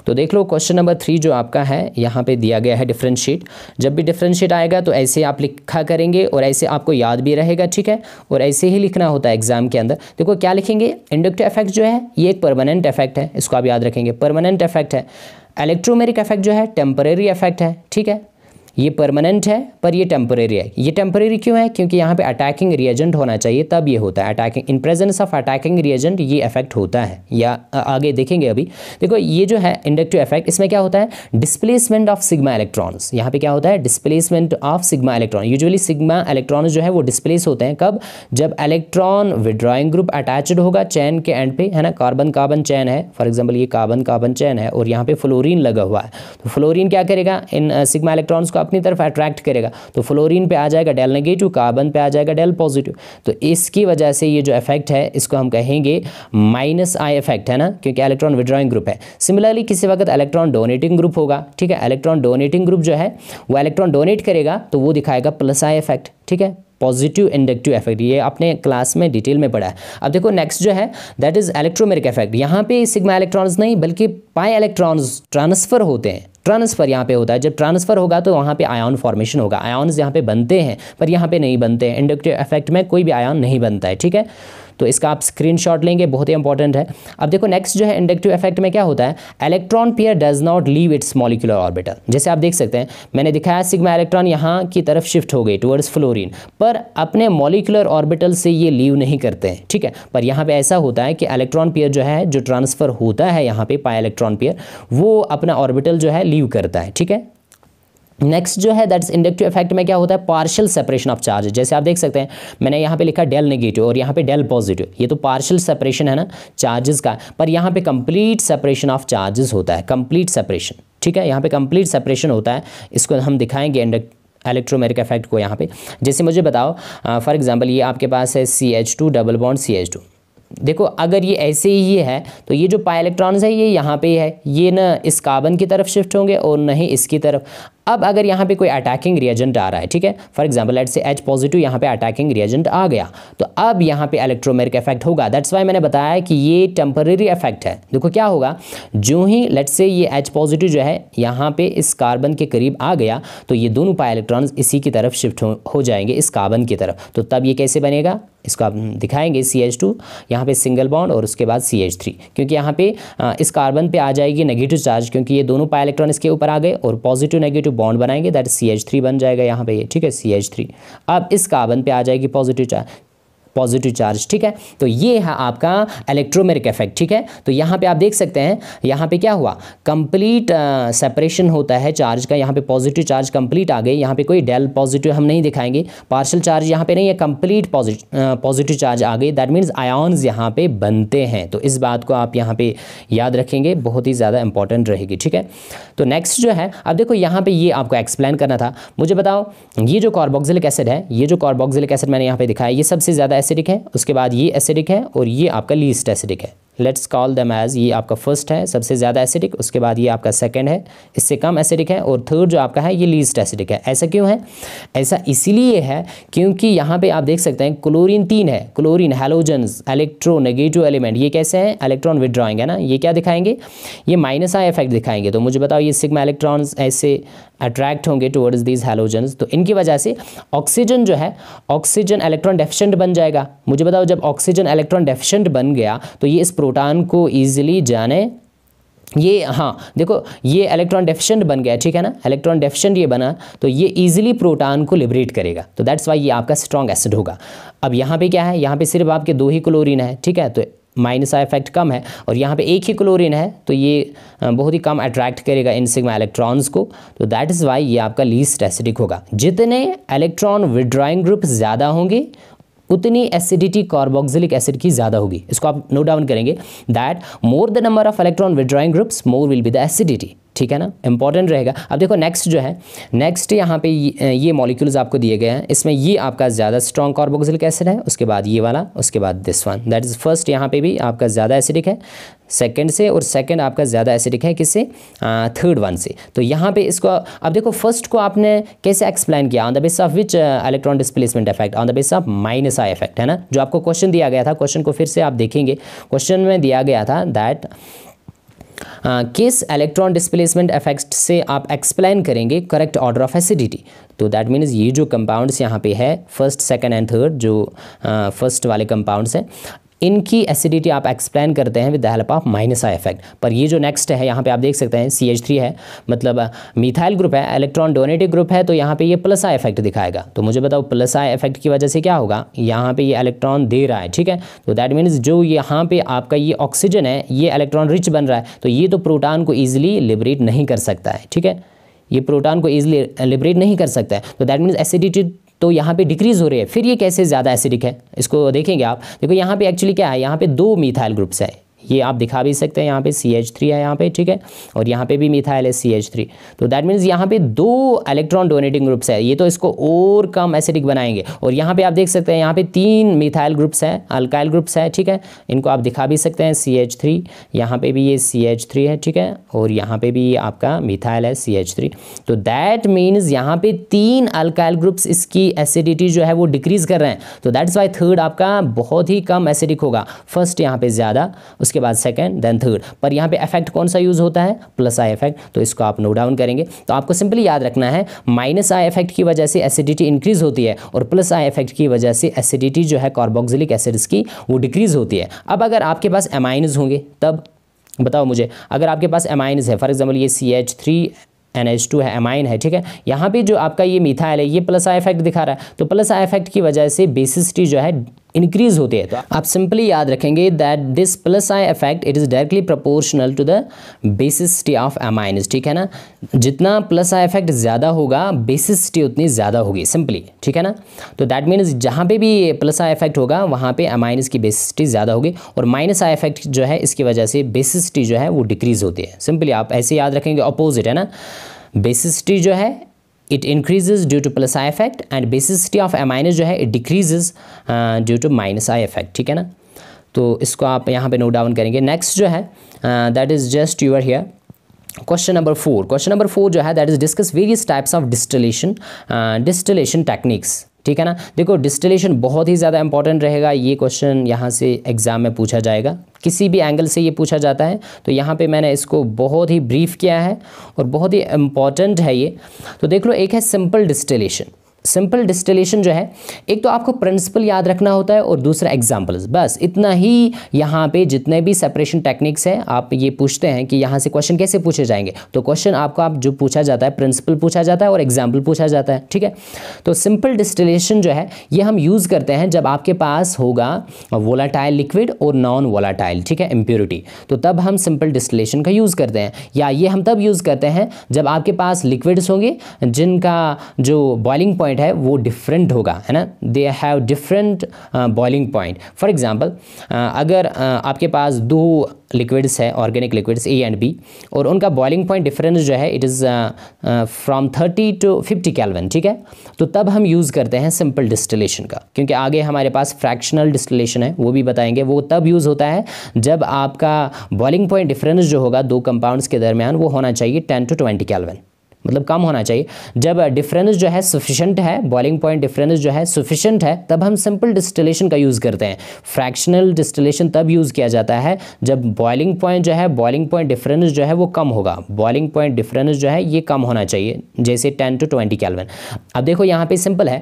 तो देख लो क्वेश्चन नंबर थ्री जो आपका है यहाँ पे दिया गया है डिफरेंशिएट जब भी डिफरेंशिएट आएगा तो ऐसे आप लिखा करेंगे और ऐसे आपको याद भी रहेगा ठीक है और ऐसे ही लिखना होता है एग्जाम के अंदर देखो क्या लिखेंगे इंडक्टिव इफेक्ट जो है ये एक परमानेंट इफेक्ट है इसको आप याद रखेंगे परमानेंट इफेक्ट है इलेक्ट्रोमेरिक इफेक्ट जो है टेम्परेरी इफेक्ट है ठीक है ये परमानेंट है पर ये टेम्परेरी है ये टेम्परेरी क्यों है क्योंकि यहाँ पे अटैकिंग रिएजेंट होना चाहिए तब ये होता है attacking in presence of attacking reagent ये इफेक्ट होता है या आगे देखेंगे अभी देखो ये जो है इंडक्टिव इफेक्ट इसमें क्या होता है डिस्प्लेसमेंट ऑफ सिग्मा इलेक्ट्रॉन्स यहाँ पे क्या होता है displacement of sigma electron usually sigma electron जो है वो डिस्प्लेस होते हैं कब जब इलेक्ट्रॉन विड्रॉइंग ग्रुप अटैचड होगा चैन के एंड पे है ना कार्बन कार्बन चैन है फॉर एग्जाम्पल ये कार्बन कार्बन चैन है और यहाँ पे फ्लोरिन लगा हुआ है तो फ्लोरिन क्या करेगा इन सिग्मा इलेक्ट्रॉन्स को अपनी तरफ अट्रैक्ट करेगा तो फ्लोरीन पे आ जाएगा डेल नेगेटिव कार्बन पे आ जाएगा डेल पॉजिटिव तो इसकी वजह से ये जो इफेक्ट है इसको हम कहेंगे माइनस आई इफेक्ट है ना क्योंकि इलेक्ट्रॉन विड्रॉइंग ग्रुप है सिमिलरली किसी वक्त इलेक्ट्रॉन डोनेटिंग ग्रुप होगा ठीक है इलेक्ट्रॉन डोनेटिंग ग्रुप जो है वो इलेक्ट्रॉन डोनेट करेगा तो वो दिखाएगा प्लस आई इफेक्ट ठीक है पॉजिटिव इंडक्टिव इफेक्ट ये आपने क्लास में डिटेल में पढ़ा है अब देखो नेक्स्ट जो है दैट इज इलेक्ट्रोमेरिक इफेक्ट यहाँ पे सिग्मा इलेक्ट्रॉन्स नहीं बल्कि पाई इलेक्ट्रॉन्स ट्रांसफर होते हैं ट्रांसफ़र यहाँ पे होता है जब ट्रांसफ़र होगा तो वहाँ पे आयन फॉर्मेशन होगा आयन्स यहाँ पे बनते हैं पर यहाँ पे नहीं बनते हैं इंडक्टिव इफेक्ट में कोई भी आयन नहीं बनता है ठीक है तो इसका आप स्क्रीन लेंगे बहुत ही इंपॉर्टेंट है अब देखो नेक्स्ट जो है इंडक्टिव इफेक्ट में क्या होता है electron pair does not leave its molecular orbital जैसे आप देख सकते हैं मैंने दिखाया सिग्मा इलेक्ट्रॉन यहाँ की तरफ शिफ्ट हो गई टूवर्ड्स फ्लोरिन पर अपने मॉलिकुलर ऑर्बिटल से ये लीव नहीं करते हैं ठीक है पर यहाँ पर ऐसा होता है कि इलेक्ट्रॉन पेयर जो है जो ट्रांसफ़र होता है यहाँ पे पाया इलेक्ट्रॉन पेयर वो अपना ऑर्बिटल जो है लीव करता है ठीक है नेक्स्ट जो है दैट्स इंडक्टिव इफेक्ट में क्या होता है पार्शियल सेपरेशन ऑफ चार्ज जैसे आप देख सकते हैं मैंने यहाँ पे लिखा डेल नेगेटिव और यहाँ पे डेल पॉजिटिव ये तो पार्शियल सेपरेशन है ना चार्जेस का पर यहाँ पे कंप्लीट सेपरेशन ऑफ चार्जेस होता है कंप्लीट सेपरेशन ठीक है यहाँ पे कंप्लीट सेपरेशन होता है इसको हम दिखाएंगे इंडक्ट इलेक्ट्रोमेरिक इफेक्ट को यहाँ पे जैसे मुझे बताओ फॉर एग्जाम्पल ये आपके पास है C H two double bond C H two देखो अगर ये ऐसे ही है तो ये जो पाई इलेक्ट्रॉन्स है ये यहाँ पे है ये ना इस कार्बन की तरफ शिफ्ट होंगे और ना ही इसकी तरफ अब अगर यहाँ पे कोई अटैकिंग रिएजेंट आ रहा है ठीक है फॉर एग्जाम्पल एट से एच पॉजिटिव यहाँ पे अटैकिंग रिएजेंट आ गया तो अब यहाँ पे इलेक्ट्रोमेरिक इफेक्ट होगा दैट्स वाई मैंने बताया कि ये टेम्पररी इफेक्ट है देखो क्या होगा जो ही लेट से ये एच पॉजिटिव जो है यहाँ पे इस कार्बन के करीब आ गया तो ये दोनों पाए इलेक्ट्रॉन इसी की तरफ शिफ्ट हो, हो जाएंगे इस कार्बन की तरफ तो तब ये कैसे बनेगा इसको आप दिखाएंगे सी एच टू यहाँ पर सिंगल बॉन्ड और उसके बाद सी एच थ्री क्योंकि यहाँ पे इस कार्बन पे आ जाएगी नेगेटिव चार्ज क्योंकि ये दोनों पाया इलेक्ट्रॉन इसके ऊपर आ गए और पॉजिटिव नेगेटिव बॉन्ड बनाएंगे दैट सी एच थ्री बन जाएगा यहाँ पे ये ठीक है सी एच थ्री अब इस कार्बन पे आ जाएगी पॉजिटिव चार्ज पॉजिटिव चार्ज ठीक है तो ये है आपका इलेक्ट्रोमेरिक इफेक्ट ठीक है तो यहाँ पे आप देख सकते हैं यहाँ पे क्या हुआ कंप्लीट सेपरेशन होता है चार्ज का यहाँ पे पॉजिटिव चार्ज कंप्लीट आ गई यहाँ पे कोई डेल पॉजिटिव हम नहीं दिखाएंगे पार्शल चार्ज यहाँ पे नहीं है कंप्लीट पॉजिटिव चार्ज आ गई दैट मीन्स आयॉन्स यहाँ पे बनते हैं तो इस बात को आप यहाँ पे याद रखेंगे बहुत ही ज़्यादा इंपॉर्टेंट रहेगी ठीक है तो नेक्स्ट जो है अब देखो यहाँ पर ये आपको एक्सप्लेन करना था मुझे बताओ ये जो कार्बोक्सिलिक एसिड है ये जो कार्बोक्सिलिक एसिड मैंने यहाँ पे दिखाया ये सबसे ज़्यादा एसिडिक है उसके बाद ये एसिडिक है और ये आपका लीस्ट एसिडिक है लेट्स कॉल दम एज ये आपका फर्स्ट है सबसे ज़्यादा एसिडिक उसके बाद ये आपका सेकंड है इससे कम एसिडिक है और थर्ड जो आपका है ये लीस्ट एसिडिक है ऐसा क्यों है ऐसा इसीलिए है क्योंकि यहाँ पे आप देख सकते हैं क्लोरीन तीन है क्लोरीन हेलोजन्स इलेक्ट्रोनेगेटिव एलिमेंट ये कैसे हैं इलेक्ट्रॉन विदड्रॉइंग है ना ये क्या दिखाएंगे ये माइनस आई इफेक्ट दिखाएंगे तो मुझे बताओ ये सिग्मा इलेक्ट्रॉन्स ऐसे अट्रैक्ट होंगे टुवर्ड्स दीज हेलोजन तो इनकी वजह से ऑक्सीजन जो है ऑक्सीजन इलेक्ट्रॉन डेफिशेंट बन जाएगा मुझे बताओ जब ऑक्सीजन इलेक्ट्रॉन डेफिशेंट बन गया तो ये इस प्रोटान को ईजिली जाने ये हाँ देखो ये इलेक्ट्रॉन डेफिशेंट बन गया ठीक है ना इलेक्ट्रॉन डेफिशेंट ये बना तो ये इजीली प्रोटॉन को लिबरेट करेगा तो दैट्स वाई ये आपका स्ट्रॉन्ग एसिड होगा अब यहाँ पे क्या है यहाँ पे सिर्फ आपके दो ही क्लोरीन है ठीक है तो माइनस आई इफेक्ट कम है और यहाँ पे एक ही क्लोरीन है तो ये बहुत ही कम अट्रैक्ट करेगा इन सिग्मा इलेक्ट्रॉन्स को तो दैट इज़ वाई ये आपका लीस्ट एसिडिक होगा जितने इलेक्ट्रॉन विड्राइंग ग्रुप ज़्यादा होंगे उतनी एसिडिटी कार्बोक्सिलिक एसिड की ज़्यादा होगी इसको आप नोट डाउन करेंगे that more the number of electron withdrawing groups more will be the acidity ठीक है ना इंपॉर्टेंट रहेगा अब देखो नेक्स्ट जो है नेक्स्ट यहाँ पे ये मॉलिक्यूल्स आपको दिए गए हैं इसमें ये आपका ज़्यादा स्ट्रॉन्ग कार्बोक्सिलिक एसिड है उसके बाद ये वाला उसके बाद this one that is first यहाँ पे भी आपका ज़्यादा एसिडिक है सेकंड से और सेकंड आपका ज़्यादा एसिडिक है किससे थर्ड वन से तो यहाँ पे इसको अब देखो फर्स्ट को आपने कैसे एक्सप्लेन किया on the base of which electron displacement effect on the base of minus I effect है ना जो आपको क्वेश्चन दिया गया था क्वेश्चन को फिर से आप देखेंगे क्वेश्चन में दिया गया था दैट किस इलेक्ट्रॉन डिस्प्लेसमेंट इफेक्ट से आप एक्सप्लेन करेंगे करेक्ट ऑर्डर ऑफ एसिडिटी तो दैट मीन्स ये जो कंपाउंड्स यहाँ पे है फर्स्ट सेकंड एंड थर्ड जो फर्स्ट वाले कंपाउंड्स हैं इनकी एसिडिटी आप एक्सप्लेन करते हैं with the help of minus I effect पर ये जो नेक्स्ट है यहाँ पे आप देख सकते हैं सी एच थ्री है मतलब मिथाइल ग्रुप है इलेक्ट्रॉन डोनेटिव ग्रुप है तो यहाँ पे ये प्लस आई इफेक्ट दिखाएगा तो मुझे बताओ प्लस आई इफेक्ट की वजह से क्या होगा यहाँ पे ये इलेक्ट्रॉन दे रहा है ठीक है तो दैट मीन्स जो यहाँ पे आपका ये ऑक्सीजन है ये इलेक्ट्रॉन रिच बन रहा है तो ये तो प्रोटान को ईजिली लिबरेट नहीं कर सकता है ठीक है ये प्रोटॉन को ईजिली लिबरेट नहीं कर सकता है तो दैट मीन्स एसिडिटी तो यहाँ पे डिक्रीज़ हो रही है फिर ये कैसे ज़्यादा एसिडिक है इसको देखेंगे आप देखो यहाँ पे एक्चुअली क्या है यहाँ पे दो मिथाइल ग्रुप्स है ये आप दिखा भी सकते हैं यहाँ पे सी एच थ्री है यहाँ पे ठीक है और यहाँ पे भी मिथाइल है सी एच थ्री तो दैट मीन्स यहाँ पे दो इलेक्ट्रॉन डोनेटिंग ग्रुप्स है ये तो इसको और कम एसिडिक बनाएंगे और यहाँ पे आप देख सकते हैं यहाँ पे तीन मिथाइल ग्रुप्स हैं अल्काइल ग्रुप्स है ठीक है इनको आप दिखा भी सकते हैं सी एच थ्री यहाँ पर भी ये सी एच थ्री है ठीक है और यहाँ पर भी आपका मिथाइल है सी एच थ्री तो दैट मीन्स यहाँ पे तीन अल्काइल ग्रुप्स इसकी एसिडिटी जो है वो डिक्रीज़ कर रहे हैं तो दैट्स वाई थर्ड आपका बहुत ही कम एसिडिक होगा फर्स्ट यहाँ पर ज़्यादा उसके उसके बाद सेकेंड देन थर्ड पर यहाँ पे इफेक्ट कौन सा यूज़ होता है प्लस आई इफेक्ट तो इसको आप नोट डाउन करेंगे तो आपको सिंपली याद रखना है माइनस आई इफेक्ट की वजह से एसिडिटी इंक्रीज होती है और प्लस आई इफेक्ट की वजह से एसिडिटी जो है कार्बोक्सिलिक एसिड्स की वो डिक्रीज होती है अब अगर आपके पास एमाइनज होंगे तब बताओ मुझे अगर आपके पास एमाइनज है फॉर एग्जाम्पल ये C H three N H two है एमाइन है ठीक है यहाँ पे जो आपका ये मिथाइल है ये प्लस आई इफेक्ट दिखा रहा है तो प्लस आई इफेक्ट की वजह से बेसिसिटी जो है इंक्रीज होती है तो आप सिंपली याद रखेंगे that this plus I effect it is directly proportional to the basicity of amines ठीक है ना जितना प्लस आई इफेक्ट ज़्यादा होगा बेसिसिटी उतनी ज़्यादा होगी सिंपली ठीक है ना तो दैट मीन्स जहाँ पे भी प्लस आई इफेक्ट होगा वहाँ पे एमाइनस की बेसिसिटी ज़्यादा होगी और माइनस आई इफेक्ट जो है इसकी वजह से बेसिसिटी जो है वो डिक्रीज़ होती है सिंपली आप ऐसे याद रखेंगे अपोजिट है ना बेसिसिटी जो है it increases due to plus I effect and basicity of amines जो है it decreases due to minus I effect ठीक है ना तो इसको आप यहाँ पे नोट डाउन करेंगे नेक्स्ट जो है that is just your here question number four question number four जो है that is discuss various types of distillation distillation techniques ठीक है ना देखो डिस्टिलेशन बहुत ही ज़्यादा इंपॉर्टेंट रहेगा ये क्वेश्चन यहाँ से एग्ज़ाम में पूछा जाएगा किसी भी एंगल से ये पूछा जाता है तो यहाँ पे मैंने इसको बहुत ही ब्रीफ किया है और बहुत ही इम्पॉर्टेंट है ये तो देख लो एक है सिंपल डिस्टिलेशन सिंपल डिस्टिलेशन जो है एक तो आपको प्रिंसिपल याद रखना होता है और दूसरा एग्जाम्पल्स बस इतना ही यहाँ पे जितने भी सेपरेशन टेक्निक्स हैं आप ये पूछते हैं कि यहाँ से क्वेश्चन कैसे पूछे जाएंगे तो क्वेश्चन आपको आप जो पूछा जाता है प्रिंसिपल पूछा जाता है और एग्जाम्पल पूछा जाता है ठीक है तो सिंपल डिस्टिलेशन जो है ये हम यूज़ करते हैं जब आपके पास होगा वोलाटाइल लिक्विड और नॉन वोलाटाइल ठीक है इम्प्योरिटी तो तब हम सिंपल डिस्टिलेशन का यूज़ करते हैं या ये हम तब यूज़ करते हैं जब आपके पास लिक्विड्स होंगे जिनका जो बॉइलिंग पॉइंट पॉइंट है वो डिफरेंट होगा है ना they have different boiling point for example अगर uh, आपके पास दो लिक्विड्स है organic liquids A and B और उनका बॉइलिंग पॉइंट डिफरेंस जो है it is from thirty to fifty kelvin ठीक है तो तब हम यूज़ करते हैं सिंपल डिस्टिलेशन का क्योंकि आगे हमारे पास फ्रैक्शनल डिस्टिलेशन है वो भी बताएंगे वो तब यूज़ होता है जब आपका बॉइलिंग पॉइंट डिफरेंस जो होगा दो कंपाउंड्स के दरमियान वो होना चाहिए टेन टू ट्वेंटी कैलवन मतलब कम होना चाहिए जब डिफरेंस जो है सफिशेंट है बॉइलिंग पॉइंट डिफरेंस जो है सफिशेंट है तब हम सिंपल डिस्टिलेशन का यूज़ करते हैं फ्रैक्शनल डिस्टिलेशन तब यूज़ किया जाता है जब बॉइलिंग पॉइंट जो है बॉइलिंग पॉइंट डिफरेंस जो है वो कम होगा बॉइलिंग पॉइंट डिफरेंस जो है ये कम होना चाहिए जैसे टेन टू ट्वेंटी कैलवन अब देखो यहाँ पर सिंपल है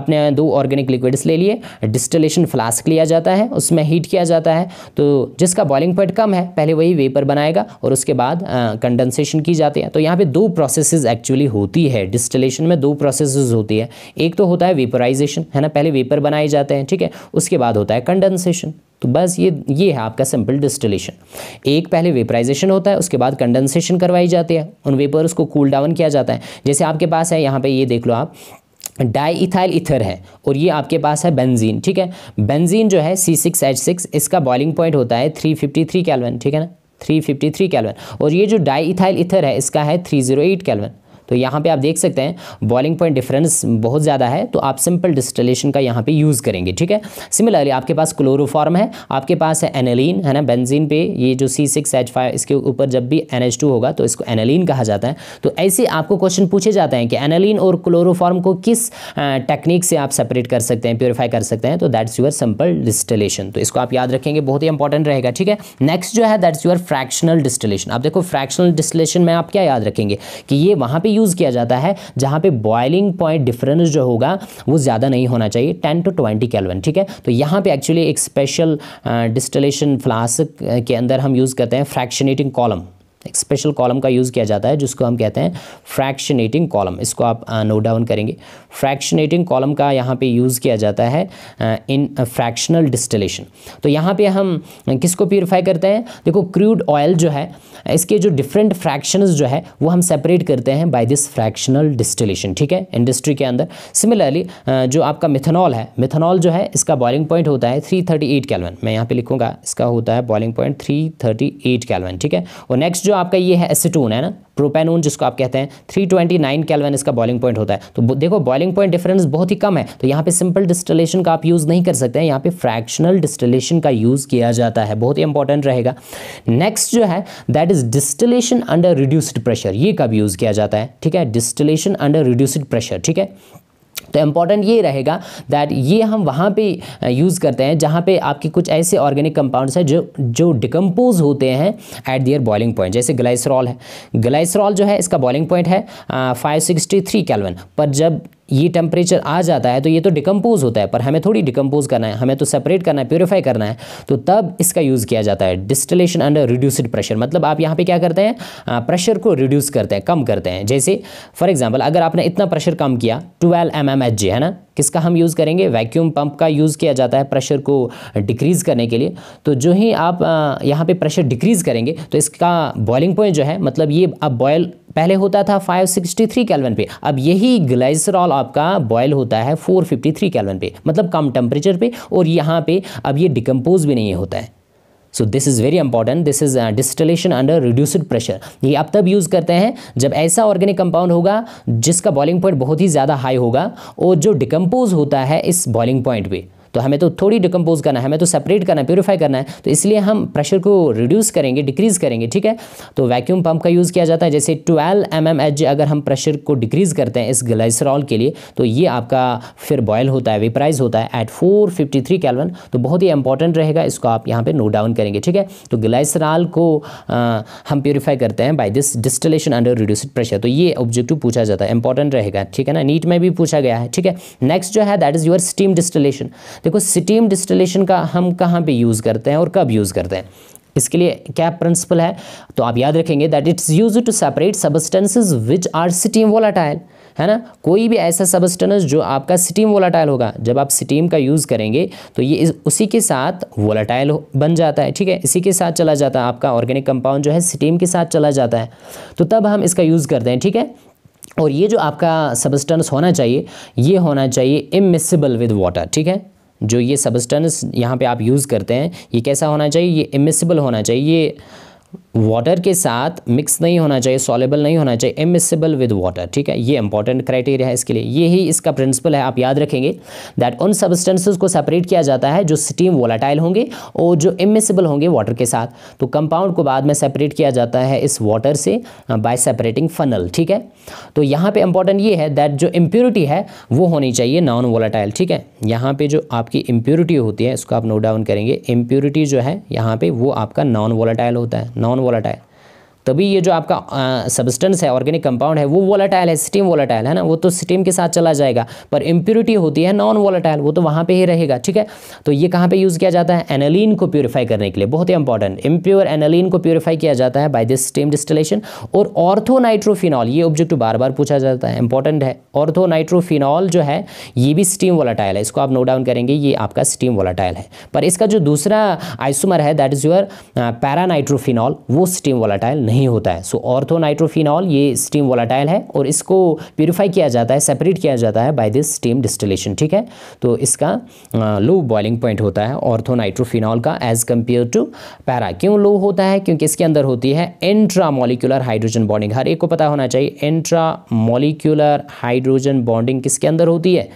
आपने दो ऑर्गेनिक लिक्विड्स ले लिए डिस्टिलेशन फ्लास्क लिया जाता है उसमें हीट किया जाता है तो जिसका बॉइलिंग पॉइंट कम है पहले वही वेपर बनाएगा और उसके बाद कंडेंसेशन की जाती है तो यहाँ पर दो प्रोसेस प्रोसेसेस एक्चुअली होती है डिस्टिलेशन में दो प्रोसेसेस होती है एक तो होता है वेपराइजेशन है ना पहले वेपर बनाए जाते हैं ठीक है उसके बाद होता है कंडेंसेशन तो बस ये ये है आपका सिंपल डिस्टिलेशन एक पहले वेपराइजेशन होता है उसके बाद कंडेंसेशन करवाई जाती है उन वेपर्स को कूल डाउन किया जाता है जैसे आपके पास है यहाँ पे ये देख लो आप डाई इथाइल इथर है और ये आपके पास है बेंजीन ठीक है बेंजीन जो है सी सिक्स एच सिक्स इसका बॉइलिंग पॉइंट होता है थ्री फिफ्टी थ्री कैलवन ठीक है ना 353 कैलवन और ये जो डाई इथाइल इथर है इसका है 308 कैलवन तो यहाँ पे आप देख सकते हैं बॉइलिंग पॉइंट डिफरेंस बहुत ज़्यादा है तो आप सिंपल डिस्टलेशन का यहाँ पे यूज़ करेंगे ठीक है सिमिलरली आपके पास क्लोरोफॉर्म है आपके पास है एनेलिन है ना बेंजीन पे ये जो सी सिक्स एच फाइव इसके ऊपर जब भी एन एच टू होगा तो इसको एनेलिन कहा जाता है तो ऐसे आपको क्वेश्चन पूछे जाते हैं कि एनेलिन और क्लोरोफॉर्म को किस टेक्निक से आप सेपरेट कर सकते हैं प्योरीफाई कर सकते हैं तो दैट्स यूर सिंपल डिस्टलेशन तो इसको आप याद रखेंगे बहुत ही इंपॉर्टेंट रहेगा ठीक है नेक्स्ट जो है दैट्स यूर फ्रैक्शनल डिस्टलेशन आप देखो फ्रैक्शनल डिस्टलेशन में आप क्या याद रखेंगे कि ये वहाँ पर यूज़ किया जाता है जहाँ पे बॉयलिंग पॉइंट डिफरेंस जो होगा वो ज़्यादा नहीं होना चाहिए टेन टू ट्वेंटी कैलवन ठीक है तो यहाँ पे एक्चुअली एक स्पेशल डिस्टलेशन फ्लास्क के अंदर हम यूज़ करते हैं फ्रैक्शनेटिंग कॉलम एक स्पेशल कॉलम का यूज़ किया जाता है जिसको हम कहते हैं फ्रैक्शनेटिंग कॉलम इसको आप नोट डाउन करेंगे फ्रैक्शनेटिंग कॉलम का यहाँ पे यूज़ किया जाता है इन फ्रैक्शनल डिस्टिलेशन तो यहाँ पे हम किसको प्योरीफाई करते हैं देखो क्रूड ऑयल जो है इसके जो डिफरेंट फ्रैक्शंस जो है वो हम सेपरेट करते हैं बाय दिस फ्रैक्शनल डिस्टिलेशन ठीक है इंडस्ट्री के अंदर सिमिलरली uh, जो आपका मिथनॉल है मिथनॉल जो है इसका बॉइलिंग पॉइंट होता है 338 कैलवन मैं यहाँ पे लिखूंगा इसका होता है बॉइलिंग पॉइंट 338 कैलवन ठीक है और नेक्स्ट जो आपका ये है एसिटोन है ना प्रोपेनोन जिसको आप कहते हैं 329 कैलवन इसका बॉइलिंग पॉइंट होता है तो देखो बॉइलिंग बॉइलिंग पॉइंट डिफरेंस बहुत ही कम है तो यहाँ पे सिंपल डिस्टिलेशन का आप यूज़ नहीं कर सकते हैं यहाँ पे फ्रैक्शनल डिस्टिलेशन का यूज़ किया जाता है बहुत ही इंपॉर्टेंट रहेगा नेक्स्ट जो है that is distillation under reduced pressure ये कब यूज़ किया जाता है ठीक है डिस्टिलेशन अंडर रिड्यूस्ड प्रेशर ठीक है तो इम्पॉर्टेंट ये रहेगा दैट ये हम वहाँ पे यूज़ करते हैं जहाँ पे आपके कुछ ऐसे ऑर्गेनिक कंपाउंड्स हैं जो जो डिकम्पोज होते हैं एट दियर बॉइलिंग पॉइंट जैसे ग्लाइसरॉल है ग्लाइसरॉल जो है इसका बॉइलिंग पॉइंट है आ, 563 सिक्सटी पर जब ये टेम्परेचर आ जाता है तो ये तो डिकम्पोज होता है पर हमें थोड़ी डिकम्पोज करना है हमें तो सेपरेट करना है प्योरीफाई करना है तो तब इसका यूज़ किया जाता है डिस्टिलेशन अंडर रिड्यूसड प्रेशर मतलब आप यहाँ पे क्या करते हैं प्रेशर को रिड्यूस करते हैं कम करते हैं जैसे फॉर एग्जाम्पल अगर आपने इतना प्रेशर कम किया twelve M M H G है ना किसका हम यूज़ करेंगे वैक्यूम पंप का यूज़ किया जाता है प्रेशर को डिक्रीज़ करने के लिए तो जो ही आप यहाँ पे प्रेशर डिक्रीज़ करेंगे तो इसका बॉइलिंग पॉइंट जो है मतलब ये अब बॉयल पहले होता था 563 कैलवन पे अब यही ग्लाइसरॉल आपका बॉयल होता है 453 कैलवन पे मतलब कम टेम्परेचर पे और यहाँ पे अब ये डिकम्पोज भी नहीं होता है so this is very important this is distillation under reduced pressure ये आप तब यूज़ करते हैं जब ऐसा ऑर्गेनिक कंपाउंड होगा जिसका बॉइलिंग पॉइंट बहुत ही ज़्यादा हाई होगा और जो डिकम्पोज होता है इस बॉइलिंग पॉइंट पर तो हमें तो थोड़ी डिकम्पोज करना है हमें तो सेपरेट करना है प्योरीफाई करना है तो इसलिए हम प्रेशर को रिड्यूस करेंगे डिक्रीज़ करेंगे ठीक है तो वैक्यूम पंप का यूज़ किया जाता है जैसे ट्वेल्व एम एम एच अगर हम प्रेशर को डिक्रीज़ करते हैं इस ग्लाइसरॉल के लिए तो ये आपका फिर बॉयल होता है वेपराइज होता है at four fifty three kelvin तो बहुत ही इंपॉर्टेंट रहेगा इसको आप यहाँ पर नोट डाउन करेंगे ठीक है तो ग्लाइसरॉल को आ, हम प्योरीफाई करते हैं by this distillation under reduced pressure तो ये ऑब्जेक्टिव पूछा जाता है इंपॉर्टेंट रहेगा ठीक है ना नीट में भी पूछा गया है ठीक है नेक्स्ट जो है that is your steam distillation देखो सिटीम डिस्टिलेशन का हम कहाँ पे यूज़ करते हैं और कब यूज़ करते हैं इसके लिए क्या प्रिंसिपल है तो आप याद रखेंगे that it's use to separate substances which are steam volatile है ना कोई भी ऐसा सबस्टेंस जो आपका सिटीम वोलाटाइल होगा जब आप सिटीम का यूज़ करेंगे तो ये इस, उसी के साथ वोलाटाइल बन जाता है ठीक है इसी के साथ चला जाता है आपका ऑर्गेनिक कंपाउंड जो है सिटीम के साथ चला जाता है तो तब हम इसका यूज़ करते हैं ठीक है और ये जो आपका सबस्टेंस होना चाहिए ये होना चाहिए इमिसिबल विद वाटर ठीक है जो ये सबस्टेंस यहाँ पे आप यूज़ करते हैं ये कैसा होना चाहिए ये इमिसिबल होना चाहिए ये वाटर के साथ मिक्स नहीं होना चाहिए सॉलेबल नहीं होना चाहिए एमिसिबल विद वाटर ठीक है ये इंपॉर्टेंट क्राइटेरिया है इसके लिए ये ही इसका प्रिंसिपल है आप याद रखेंगे दैट उन सब्सटेंसेस को सेपरेट किया जाता है जो स्टीम वोलाटाइल होंगे और जो एमिसिबल होंगे वाटर के साथ तो कंपाउंड को बाद में सेपरेट किया जाता है इस वाटर से बाय सेपरेटिंग फनल ठीक है तो यहाँ पर इंपॉर्टेंट ये है दैट जो इम्प्योरिटी है वो होनी चाहिए नॉन वोलाटाइल ठीक है यहाँ पर जो आपकी इम्प्योरिटी होती है इसको आप नोट डाउन करेंगे इम्प्योरिटी जो है यहाँ पर वो आपका नॉन वोलाटाइल होता है नॉन वोलाटाइल तभी ये जो आपका सब्सटेंस है ऑर्गेनिक कंपाउंड है वो वोलाटाइल है स्टीम वोलाटाइल है ना वो तो स्टीम के साथ चला जाएगा पर इम्प्योरिटी होती है नॉन वोलाटाइल वो तो वहाँ पे ही रहेगा ठीक है तो ये कहाँ पे यूज़ किया जाता है एनलिन को प्योरीफाई करने के लिए बहुत ही इंपॉर्टेंट इम्प्योर एनलिन को प्योरीफाई किया जाता है बाय दिस स्टीम डिस्टिलेशन और ऑर्थोनाइट्रोफिनॉल ये ऑब्जेक्ट बार बार पूछा जाता है इंपॉर्टेंट है ऑर्थोनाइट्रोफिनॉल जो है ये भी स्टीम वोलाटाइल है इसको आप नोट डाउन करेंगे ये आपका स्टीम वोलाटाइल है पर इसका जो दूसरा आइसोमर है दैट इज़ योर पैरानाइट्रोफिनॉल वो स्टीम वोलाटाइल नहीं होता है सो ऑर्थो नाइट्रोफिनॉल ये स्टीम वोलाटाइल है और इसको प्योरीफाई किया जाता है सेपरेट किया जाता है बाय दिस स्टीम डिस्टिलेशन ठीक है तो इसका लो बॉइलिंग पॉइंट होता है ऑर्थो नाइट्रोफिनॉल का एज कम्पेयर टू पैरा क्यों लो होता है क्योंकि इसके अंदर होती है इंट्रा मॉलिकुलर हाइड्रोजन बॉन्डिंग हर एक को पता होना चाहिए इंट्रा मॉलिकुलर हाइड्रोजन बॉन्डिंग किसके अंदर होती है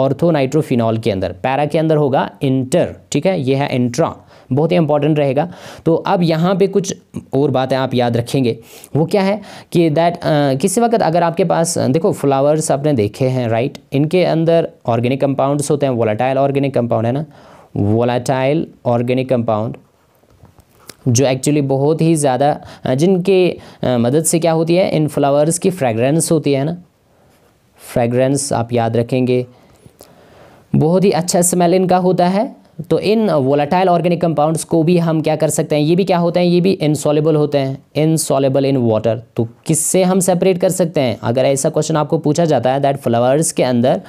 ऑर्थो नाइट्रोफिनॉल के अंदर पैरा के अंदर होगा इंटर ठीक है यह है इंट्रा बहुत ही इंपॉर्टेंट रहेगा तो अब यहाँ पे कुछ और बातें आप याद रखेंगे वो क्या है कि दैट किसी वक्त अगर आपके पास देखो फ्लावर्स आपने देखे हैं राइट इनके अंदर ऑर्गेनिक कंपाउंड्स होते हैं वोलाटाइल ऑर्गेनिक कंपाउंड है ना वोलाटाइल ऑर्गेनिक कंपाउंड जो एक्चुअली बहुत ही ज़्यादा जिनके मदद से क्या होती है इन फ्लावर्स की फ्रेगरेंस होती है ना फ्रेगरेंस आप याद रखेंगे बहुत ही अच्छा स्मेल इनका होता है तो इन वोलाटाइल ऑर्गेनिक कंपाउंड्स को भी हम क्या कर सकते हैं ये भी क्या होते हैं ये भी इनसॉलेबल होते हैं इनसॉलेबल इन वाटर तो किससे हम सेपरेट कर सकते हैं अगर ऐसा क्वेश्चन आपको पूछा जाता है दैट फ्लावर्स के अंदर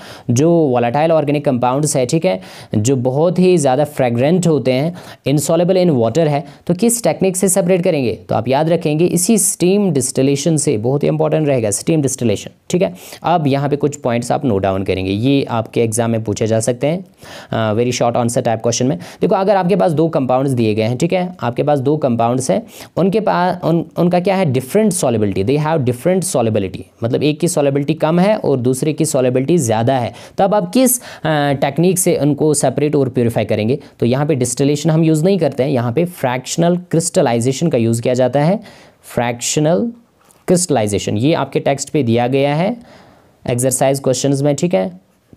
जो वोलाटाइल ऑर्गेनिक कंपाउंड्स है ठीक है जो बहुत ही ज़्यादा फ्रेगरेंट होते हैं इनसॉलेबल इन वाटर है तो किस टेक्निक से सेपरेट करेंगे तो आप याद रखेंगे इसी स्टीम डिस्टिलेशन से बहुत ही इंपॉर्टेंट रहेगा स्टीम डिस्टिलेशन ठीक है अब यहाँ पर कुछ पॉइंट्स आप नोट डाउन करेंगे ये आपके एग्जाम में पूछे जा सकते हैं very short answer type question में देखो अगर आपके पास दो कंपाउंड्स दिए गए हैं ठीक है आपके पास दो कंपाउंड्स हैं उनके पास उन उनका क्या है different solubility they have different solubility मतलब एक की सॉलेबिलिटी कम है और दूसरे की सॉलेबिलिटी ज़्यादा है तब तो आप किस टेक्निक से उनको सेपरेट और प्योरीफाई करेंगे तो यहाँ पर डिस्टिलेशन हम यूज़ नहीं करते हैं यहाँ पर फ्रैक्शनल क्रिस्टलाइजेशन का यूज़ किया जाता है फ्रैक्शनल क्रिस्टलाइजेशन ये आपके टेक्स्ट पे दिया गया है एक्सरसाइज क्वेश्चंस में ठीक है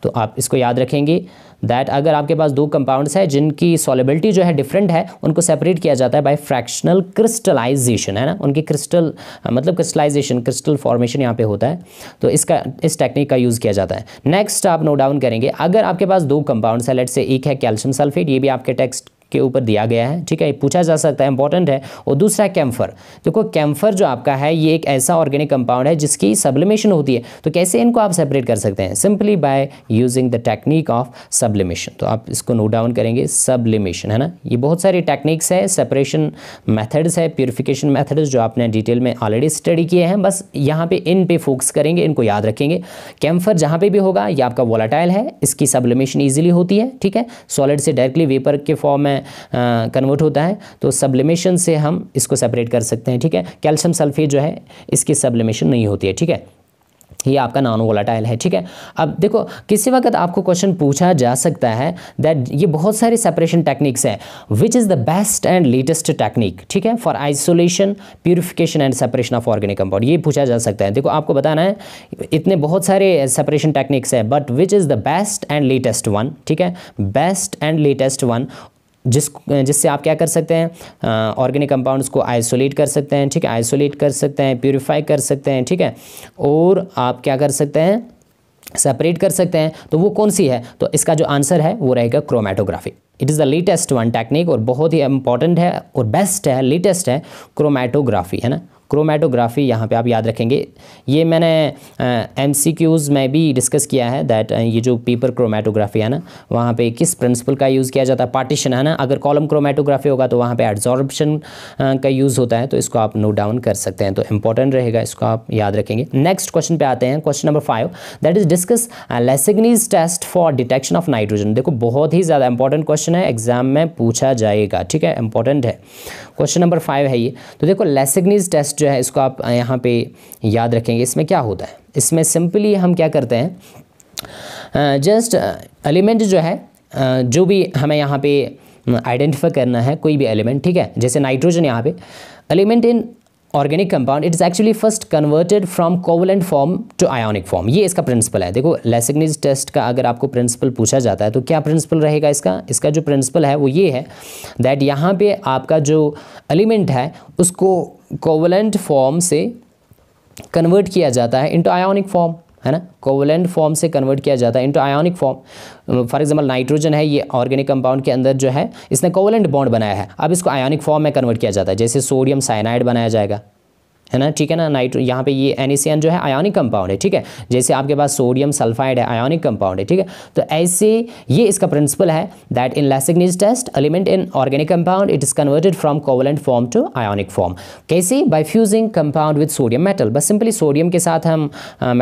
तो आप इसको याद रखेंगे दैट अगर आपके पास दो कंपाउंड्स हैं जिनकी सॉलिबिलिटी जो है डिफरेंट है उनको सेपरेट किया जाता है बाय फ्रैक्शनल क्रिस्टलाइजेशन है ना उनके क्रिस्टल मतलब क्रिस्टलाइजेशन क्रिस्टल फॉर्मेशन यहाँ पे होता है तो इसका इस टेक्निक का यूज़ किया जाता है नेक्स्ट आप नोट डाउन करेंगे अगर आपके पास दो कंपाउंड्स है लेट से एक है कैल्शियम सल्फेट ये भी आपके टेक्स्ट के ऊपर दिया गया है ठीक है पूछा जा सकता है इंपॉर्टेंट है और दूसरा कैम्फर देखो कैम्फर जो आपका है ये एक ऐसा ऑर्गेनिक कंपाउंड है जिसकी सब्लिमेशन होती है तो कैसे इनको आप सेपरेट कर सकते हैं simply by using the technique of sublimation तो आप इसको नोट डाउन करेंगे सब्लिमेशन है ना ये बहुत सारी टेक्निक्स है सेपरेशन मैथड्स है प्योरिफिकेशन मैथड्स जो आपने डिटेल में ऑलरेडी स्टडी किए हैं बस यहाँ पे इन पे फोकस करेंगे इनको याद रखेंगे कैम्फर जहाँ पर भी होगा ये आपका वोलाटाइल है इसकी सब्लिमेशन ईजिली होती है ठीक है सॉलिड से डायरेक्टली वेपर के फॉर्म में में कन्वर्ट होता है तो सब्लिमेशन से हम इसको सेपरेट कर सकते हैं ठीक है कैल्शियम सल्फेट जो है इसकी सब्लिमेशन नहीं होती है ठीक है ये आपका नॉन वोलाटाइल है ठीक है अब देखो किसी वक्त आपको क्वेश्चन पूछा जा सकता है दैट ये बहुत सारे सेपरेशन टेक्निक्स हैं which is the best and latest technique ठीक है for isolation purification and separation of organic compound ये पूछा जा सकता है देखो आपको बताना है इतने बहुत सारे सेपरेशन टेक्निक्स हैं but which is the best and latest one ठीक है बेस्ट एंड लेटेस्ट वन जिस जिससे आप क्या कर सकते हैं ऑर्गेनिक कंपाउंड्स को आइसोलेट कर सकते हैं ठीक है आइसोलेट कर सकते हैं प्योरीफाई कर सकते हैं ठीक है और आप क्या कर सकते हैं सेपरेट कर सकते हैं तो वो कौन सी है तो इसका जो आंसर है वो रहेगा chromatography it is the latest one technique और बहुत ही इंपॉर्टेंट है और बेस्ट है लेटेस्ट है क्रोमेटोग्राफी है ना क्रोमेटोग्राफी यहाँ पे आप याद रखेंगे ये मैंने एम सी क्यूज़ में भी डिस्कस किया है दैट ये जो पेपर क्रोमेटोग्राफी है ना वहाँ पे किस प्रिंसिपल का यूज़ किया जाता है पार्टीशन है ना अगर कॉलम क्रोमेटोग्राफी होगा तो वहाँ पे एड्जॉर्बशन का यूज़ होता है तो इसको आप नोट डाउन कर सकते हैं तो इंपॉर्टेंट रहेगा इसको आप याद रखेंगे नेक्स्ट क्वेश्चन पे आते हैं question number five that is discuss Lassaigne's test for detection of nitrogen देखो बहुत ही ज़्यादा इंपॉर्टेंट क्वेश्चन है एग्जाम में पूछा जाएगा ठीक है इंपॉर्टेंट है क्वेश्चन नंबर फाइव है ये तो देखो लेसिग्नीज टेस्ट टेस्ट जो है इसको आप यहाँ पे याद रखेंगे इसमें क्या होता है इसमें सिंपली हम क्या करते हैं जस्ट एलिमेंट जो है जो भी हमें यहाँ पे आइडेंटिफाई करना है कोई भी एलिमेंट ठीक है जैसे नाइट्रोजन यहाँ पे element in organic compound it is actually first converted from covalent form to ionic form ये इसका प्रिंसिपल है देखो लेसिग्निज टेस्ट का अगर आपको प्रिंसिपल पूछा जाता है तो क्या प्रिंसिपल रहेगा इसका इसका जो प्रिंसिपल है वो ये है दैट यहाँ पे आपका जो एलिमेंट है उसको कोवलेंट फॉर्म से कन्वर्ट किया जाता है इंटू आयोनिक फॉर्म है ना कोवलेंट फॉर्म से कन्वर्ट किया जाता है into ionic form for example nitrogen है ये ऑर्गेनिक कंपाउंड के अंदर जो है इसने कोवलेंट बॉन्ड बनाया है अब इसको आयोनिक फॉर्म में कन्वर्ट किया जाता है जैसे सोडियम साइनाइड बनाया जाएगा है ना ठीक है ना नाइट्रो यहाँ पे ये एन जो है आयोनिक कंपाउंड है ठीक है जैसे आपके पास सोडियम सल्फाइड है आयोनिक कंपाउंड है ठीक है तो ऐसे ये इसका प्रिंसिपल है that in Lassaigne's test element in organic compound it is converted from covalent form to ionic form कैसे by fusing compound with sodium metal बस सिंपली सोडियम के साथ हम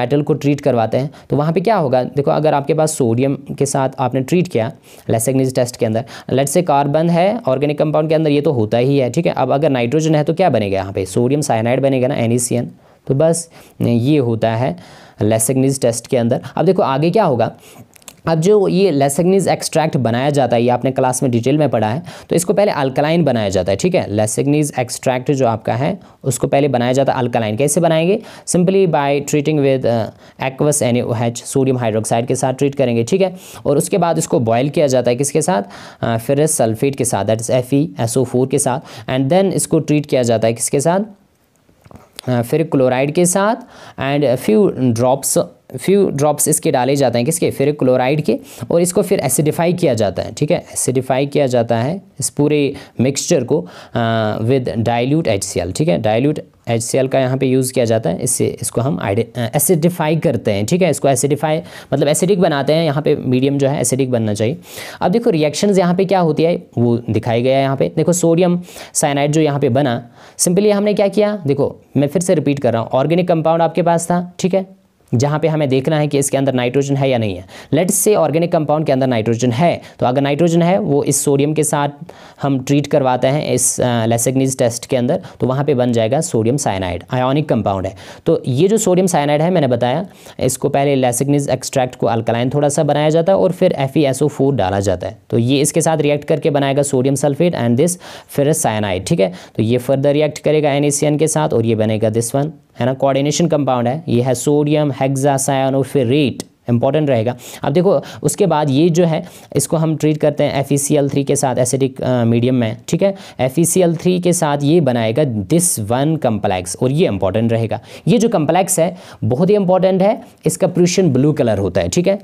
मेटल को ट्रीट करवाते हैं तो वहाँ पर क्या होगा देखो अगर आपके पास सोडियम के साथ आपने ट्रीट किया लेसिग्निज टेस्ट के अंदर लेट से कार्बन है ऑर्गेनिक कंपाउंड के अंदर ये तो होता ही है ठीक है अब अगर नाइट्रोजन है तो क्या बनेगा यहाँ पे सोडियम साइनाइड बने बनेगा ना एनिसियन e तो बस ये होता है लेसेगनीज टेस्ट के अंदर अब देखो आगे क्या होगा अब जो ये लेसेगनीज एक्सट्रैक्ट बनाया जाता है ये आपने क्लास में डिटेल में पढ़ा है तो इसको पहले अल्कलाइन बनाया जाता है ठीक है लेसेगनीज एक्सट्रैक्ट जो आपका है उसको पहले बनाया जाता है अल्कलाइन कैसे बनाएंगे simply by treating with aqueous N H sodium hydroxide के साथ ट्रीट करेंगे ठीक है और उसके बाद इसको बॉयल किया जाता है किसके साथ फिर uh, सल्फेट के साथ दैट इज़ एफ के साथ एंड देन इसको ट्रीट किया जाता है किसके साथ फिर क्लोराइड के साथ and few drops few drops इसके डाले जाते हैं किसके फिर क्लोराइड के और इसको फिर एसिडिफाई किया जाता है ठीक है एसिडिफाई किया जाता है इस पूरे मिक्सचर को विद डाइल्यूट एच ठीक है डाइल्यूट एच का यहाँ पे यूज़ किया जाता है इससे इसको हम एसिडिफाई करते हैं ठीक है इसको एसिडिफाई मतलब एसिडिक बनाते हैं यहाँ पे मीडियम जो है एसिडिक बनना चाहिए अब देखो रिएक्शंस यहाँ पे क्या होती है वो दिखाई गया है यहाँ पे देखो सोडियम साइनाइड जो यहाँ पे बना सिंपली हमने क्या किया देखो मैं फिर से रिपीट कर रहा हूँ ऑर्गेनिक कंपाउंड आपके पास था ठीक है जहाँ पे हमें देखना है कि इसके अंदर नाइट्रोजन है या नहीं है लेट्स से ऑर्गेनिक कंपाउंड के अंदर नाइट्रोजन है तो अगर नाइट्रोजन है वो इस सोडियम के साथ हम ट्रीट करवाते हैं इस लेसेग्नीज टेस्ट के अंदर तो वहाँ पर बन जाएगा सोडियम साइनाइड आयोनिक कंपाउंड है तो ये जो सोडियम साइनाइड है मैंने बताया इसको पहले लेसेग्नीज एक्सट्रैक्ट को अल्कलाइन थोड़ा सा बनाया जाता है और फिर एफ डाला जाता है तो ये इसके साथ रिएक्ट करके बनाएगा सोडियम सल्फेट एंड दिस फिर साइनाइड ठीक है तो ये फर्दर रिएक्ट करेगा एन के साथ और ये बनेगा दिस वन है ना कोऑर्डिनेशन कंपाउंड है ये है सोडियम हेक्सासायनोफेरेट इंपॉर्टेंट रहेगा अब देखो उसके बाद ये जो है इसको हम ट्रीट करते हैं F E C L three के साथ एसिडिक मीडियम में ठीक है F E C L three के साथ ये बनाएगा दिस वन कम्प्लेक्स और ये इंपॉर्टेंट रहेगा ये जो कम्प्लेक्स है बहुत ही इंपॉर्टेंट है इसका प्रूशन ब्लू कलर होता है ठीक है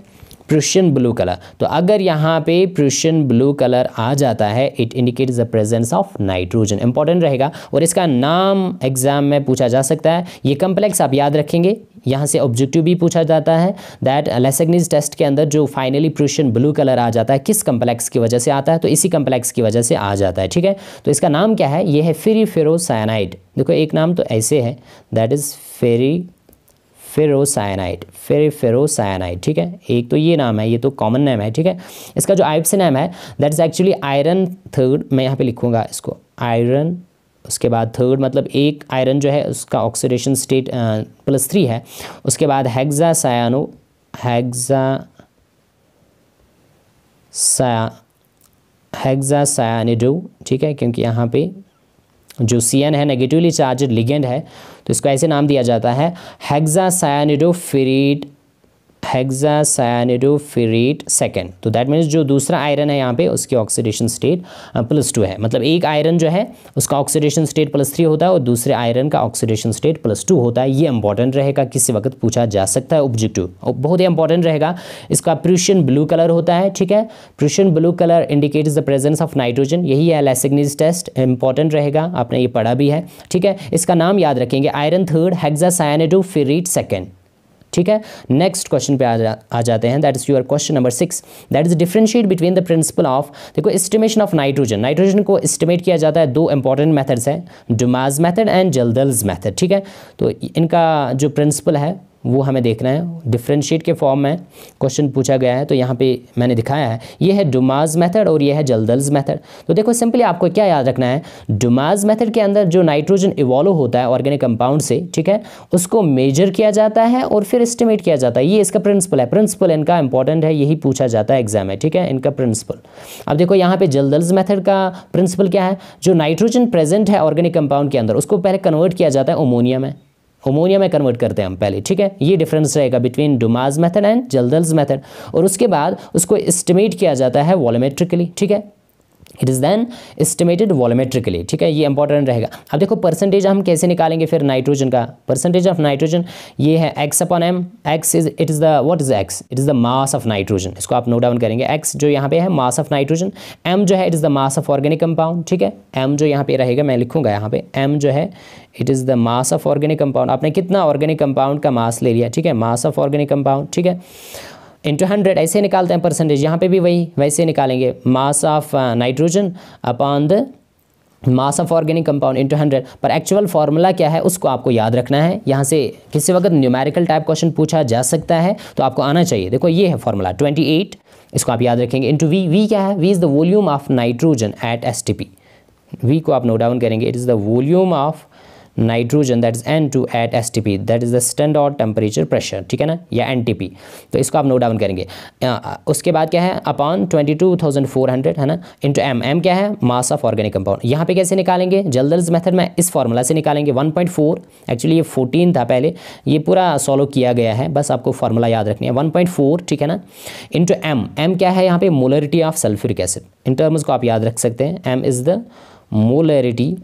प्रुशियन ब्लू कलर तो अगर यहाँ पे प्रुशियन ब्लू कलर आ जाता है it indicates the presence of nitrogen important रहेगा और इसका नाम एग्जाम में पूछा जा सकता है ये कम्प्लेक्स आप याद रखेंगे यहाँ से ऑब्जेक्टिव भी पूछा जाता है दैट लेसेग्निज टेस्ट के अंदर जो फाइनली प्रशियन ब्लू कलर आ जाता है किस कम्प्लेक्स की वजह से आता है तो इसी कम्प्लेक्स की वजह से आ जाता है ठीक है तो इसका नाम क्या है ये है फेरी फेरोसाइनाइड देखो एक नाम तो ऐसे है दैट इज़ फेरी फेरोसाइनाइट फेर फेरोसाइनाइट ठीक है एक तो ये नाम है ये तो कॉमन नेम है ठीक है इसका जो नेम है that is actually iron third मैं यहाँ पे लिखूंगा इसको आयरन उसके बाद थर्ड मतलब एक आयरन जो है उसका ऑक्सीडेशन स्टेट प्लस थ्री है उसके बाद hexa cyano hexa cya hexa cyanido ठीक है क्योंकि यहाँ पे जो सी है नेगेटिवली चार्ज लिगेंड है तो इसको ऐसे नाम दिया जाता है हेग्जा साइनिडोफिरीड हेक्सासानिडोफिरेट सेकेंड तो दैट मीन्स जो दूसरा आयरन है यहाँ पे उसकी ऑक्सीडेशन स्टेट प्लस टू है मतलब एक आयरन जो है उसका ऑक्सीडेशन स्टेट प्लस थ्री होता है और दूसरे आयरन का ऑक्सीडेशन स्टेट प्लस टू होता है ये इंपॉर्टेंट रहेगा किसी वक्त पूछा जा सकता है ऑब्जेक्टिव बहुत ही इंपॉर्टेंट रहेगा इसका प्रूशियन ब्लू कलर होता है ठीक है Prussian blue colour indicate the presence of nitrogen यही है लेसिग्निज टेस्ट इंपॉर्टेंट रहेगा आपने ये पढ़ा भी है ठीक है इसका नाम याद रखेंगे आयरन थर्ड हेक्सासानिडोफिरेट सेकेंड ठीक है नेक्स्ट क्वेश्चन पे आ, जा, आ जाते हैं that is your question number six that is differentiate between the principle of देखो एस्टिमेशन ऑफ नाइट्रोजन नाइट्रोजन को एस्टिमेट किया जाता है दो इंपॉर्टेंट मेथड्स हैं Dumas method and Kjeldahl's method ठीक है तो इनका जो प्रिंसिपल है वो हमें देखना है डिफ्रेंशिएट के फॉर्म में क्वेश्चन पूछा गया है तो यहाँ पे मैंने दिखाया है ये है डुमाज मेथड और ये है जलदल्स मेथड तो देखो सिंपली आपको क्या याद रखना है डुमाज मेथड के अंदर जो नाइट्रोजन इवॉल्व होता है ऑर्गेनिक कंपाउंड से ठीक है उसको मेजर किया जाता है और फिर एस्टिमेट किया जाता है ये इसका प्रिंसिपल है प्रिंसिपल इनका इंपॉर्टेंट है यही पूछा जाता है एग्जाम में ठीक है इनका प्रिंसिपल अब देखो यहाँ पर जलदल्स मैथड का प्रिंसिपल क्या है जो नाइट्रोजन प्रेजेंट है ऑर्गेनिक कंपाउंड के अंदर उसको पहले कन्वर्ट किया जाता है ओमोनिया में अमोनिया में कन्वर्ट करते हैं हम पहले ठीक है ये डिफरेंस रहेगा between Dumas method and Kjeldahl's method और उसके बाद उसको एस्टिमेट किया जाता है वॉलोमेट्रिकली ठीक है it is then estimated volumetrically ठीक है ये इंपॉर्टेंट रहेगा अब देखो परसेंटेज हम कैसे निकालेंगे फिर नाइट्रोजन का परसेंटेज ऑफ नाइट्रोजन ये है X upon M X is it is the what is X it is the mass of nitrogen इसको आप नोट डाउन करेंगे एक्स जो यहाँ पे है मास ऑफ नाइट्रोजन एम जो है it is the mass of organic compound ठीक है एम जो यहाँ पे रहेगा मैं लिखूंगा यहाँ पे एम जो है it is the mass of organic compound आपने कितना ऑर्गेनिक कंपाउंड का मास ले लिया ठीक है मास ऑफ ऑर्गेनिक कंपाउंड ठीक है इंटू हंड्रेड ऐसे निकालते हैं परसेंटेज यहाँ पे भी वही वैसे निकालेंगे mass of nitrogen upon the mass of organic compound into hundred पर एक्चुअल फार्मूला क्या है उसको आपको याद रखना है यहाँ से किसी वक्त न्यूमेरिकल टाइप क्वेश्चन पूछा जा सकता है तो आपको आना चाहिए देखो ये है फार्मूला ट्वेंटी एट इसको आप याद रखेंगे इंटू वी वी क्या है V is the volume of nitrogen at S T P V को आप नोट डाउन करेंगे it is the volume of nitrogen that is N two at S T P that is the stand standard temperature pressure ठीक है ना या एन टी पी तो इसको आप नोट डाउन करेंगे उसके बाद क्या है upon twenty two thousand four hundred है ना इंटू एम एम क्या है मास ऑफ ऑर्गेनिक कंपाउंड यहाँ पे कैसे निकालेंगे जल्दर्ज मैथड में इस फॉर्मूला से निकालेंगे वन पॉइंट फोर एक्चुअली ये फोर्टीन था पहले ये पूरा सॉल्व किया गया है बस आपको फार्मूला याद रखनी है वन पॉइंट फोर ठीक है ना इंटू एम एम क्या है यहाँ पे molarity of sulphuric acid in terms को आप याद रख सकते हैं M is the molarity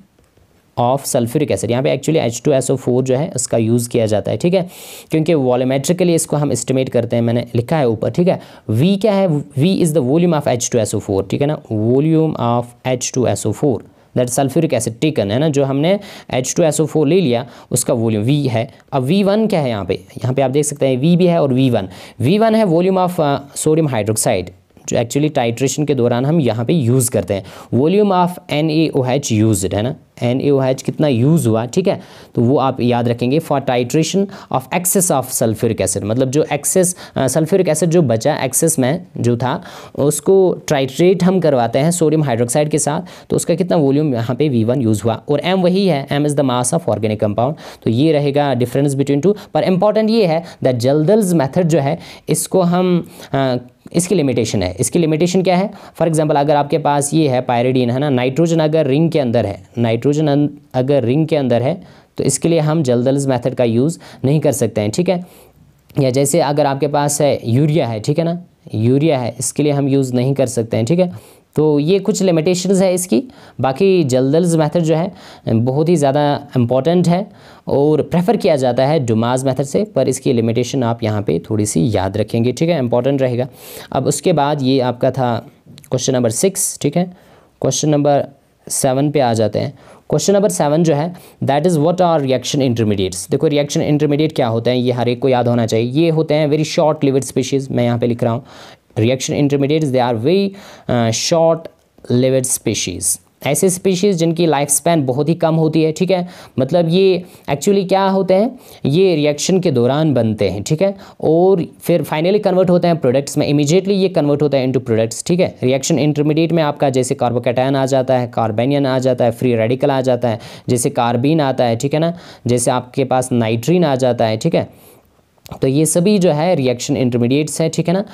of sulphuric acid यहाँ पे actually H two S O four जो है इसका यूज़ किया जाता है ठीक है क्योंकि वॉलीमेट्रिकली इसको हम इस्टीमेट करते हैं मैंने लिखा है ऊपर ठीक है वी क्या है V is the volume of H two S O four ठीक है ना volume of H two S O four that sulphuric acid taken है ना जो हमने H two S O four ले लिया उसका वॉल्यूम वी है अब वी वन क्या है यहाँ पे यहाँ पे आप देख सकते हैं वी भी है और वी वन वी वन है वॉल्यूम ऑफ सोडियम हाइड्रोक्साइड जो एक्चुअली टाइट्रेशन के दौरान हम यहाँ पे यूज़ करते हैं volume of N A O H use है ना एन ए ओ एच कितना यूज़ हुआ ठीक है तो वो आप याद रखेंगे for titration of excess of sulphuric acid मतलब जो एक्सेस सल्फ्यूरिक एसिड जो बचा एक्सेस में जो था उसको टाइट्रेट हम करवाते हैं सोडियम हाइड्रोक्साइड के साथ तो उसका कितना वॉल्यूम यहाँ पे वी वन यूज़ हुआ और एम वही है M is the mass of organic compound तो ये रहेगा डिफरेंस बिटवीन टू पर इंपॉर्टेंट ये है दैट जल्दल्स मैथड जो है इसको हम आ, इसकी लिमिटेशन है इसकी लिमिटेशन क्या है फॉर एग्जांपल अगर आपके पास ये है पायरेडीन है ना नाइट्रोजन अगर रिंग के अंदर है नाइट्रोजन अं-, अगर रिंग के अंदर है तो इसके लिए हम जल्दल्ज मेथड का यूज़ नहीं कर सकते हैं ठीक है या जैसे अगर आपके पास है यूरिया है ठीक है ना यूरिया है इसके लिए हम यूज़ नहीं कर सकते हैं ठीक है तो ये कुछ लिमिटेशंस है इसकी बाकी जल्दल्स मेथड जो है बहुत ही ज़्यादा इम्पॉर्टेंट है और प्रेफर किया जाता है डुमाज मेथड से पर इसकी लिमिटेशन आप यहाँ पे थोड़ी सी याद रखेंगे ठीक है इंपॉर्टेंट रहेगा अब उसके बाद ये आपका था क्वेश्चन नंबर सिक्स ठीक है क्वेश्चन नंबर सेवन पे आ जाते हैं क्वेश्चन नंबर सेवन जो है that is what are reaction intermediates देखो रिएक्शन इंटरमीडिएट क्या होते हैं ये हर एक को याद होना चाहिए ये होते हैं वेरी शॉर्ट लिविड स्पीशीज़ मैं यहाँ पे लिख रहा हूँ reaction intermediates they are very short lived species ऐसे स्पीशीज़ जिनकी लाइफ स्पैन बहुत ही कम होती है ठीक है मतलब ये एक्चुअली क्या होते हैं ये रिएक्शन के दौरान बनते हैं ठीक है और फिर फाइनली कन्वर्ट होते हैं प्रोडक्ट्स में इमीजिएटली ये कन्वर्ट होता है इनटू प्रोडक्ट्स ठीक है रिएक्शन इंटरमीडिएट में आपका जैसे कार्बोकेटाइन आ जाता है कार्बेनियन आ जाता है फ्री रेडिकल आ जाता है जैसे कार्बिन आता है ठीक है ना जैसे आपके पास नाइट्रीन आ जाता है ठीक है तो ये सभी जो है रिएक्शन इंटरमीडिएट्स है ठीक है ना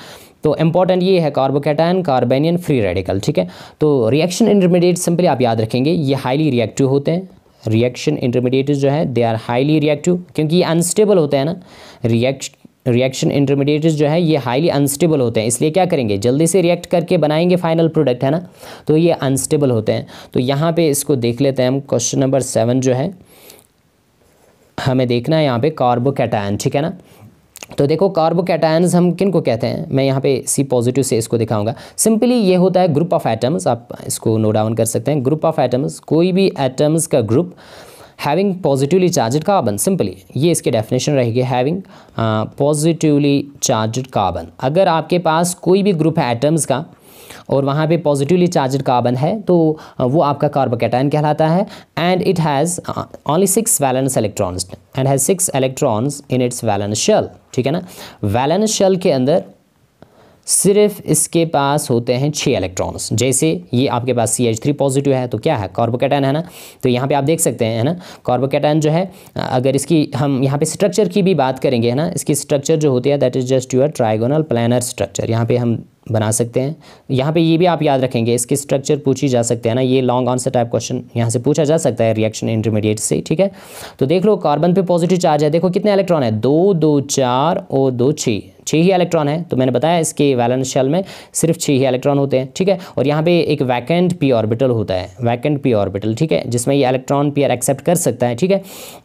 तो इंपॉर्टेंट ये है कार्बोकेटायन कार्बेनियन फ्री रेडिकल ठीक है तो रिएक्शन इंटरमीडिएट सिंपली आप याद रखेंगे ये हाईली रिएक्टिव होते हैं रिएक्शन इंटरमीडिएट जो है दे आर हाईली रिएक्टिव क्योंकि ये अनस्टेबल होते हैं ना रिएक्श रिएक्शन इंटरमीडिएट जो है ये हाईली अनस्टेबल होते हैं इसलिए क्या करेंगे जल्दी से रिएक्ट करके बनाएंगे फाइनल प्रोडक्ट है ना तो ये अनस्टेबल होते हैं तो यहाँ पे इसको देख लेते हैं हम क्वेश्चन नंबर सेवन जो है हमें देखना है यहाँ पे कार्बोकेटायन ठीक है ना तो देखो कार्बोकैटायंस हम किन को कहते हैं मैं यहाँ पे सी पॉजिटिव से इसको दिखाऊंगा सिंपली ये होता है ग्रुप ऑफ एटम्स आप इसको नो डाउन कर सकते हैं ग्रुप ऑफ एटम्स कोई भी एटम्स का group having positively charged carbon simply ये इसके डेफिनेशन रहेगी हैविंग पॉजिटिवली चार्जड कार्बन अगर आपके पास कोई भी ग्रुप है एटम्स का और वहाँ पे पॉजिटिवली चार्ज कार्बन है तो वो आपका कार्बोकेटाइन कहलाता है and it has only six valence electrons and has six electrons in its valence shell ठीक है ना वैलेंस शेल के अंदर सिर्फ इसके पास होते हैं छः इलेक्ट्रॉन्स जैसे ये आपके पास सी एच थ्री पॉजिटिव है तो क्या है कार्बोकेटाइन है ना तो यहाँ पे आप देख सकते हैं है ना कार्बोकेटाइन जो है अगर इसकी हम यहाँ पे स्ट्रक्चर की भी बात करेंगे है ना इसकी स्ट्रक्चर जो होती है that is just your trigonal planar structure यहाँ पे हम बना सकते हैं यहाँ पे ये भी आप याद रखेंगे इसके स्ट्रक्चर पूछी जा सकते हैं ना ये लॉन्ग आंसर टाइप क्वेश्चन यहाँ से पूछा जा सकता है रिएक्शन इंटरमीडिएट से ठीक है तो देख लो कार्बन पे पॉजिटिव चार्ज है देखो कितने इलेक्ट्रॉन है दो दो चार और दो छः छः ही इलेक्ट्रॉन है तो मैंने बताया इसके वैलेंस शेल में सिर्फ छः ही इलेक्ट्रॉन होते हैं ठीक है और यहाँ पे एक वैकेंट पी ऑर्बिटल होता है वैकेंट पी ऑर्बिटल ठीक है जिसमें ये इलेक्ट्रॉन पेयर एक्सेप्ट कर सकता है ठीक है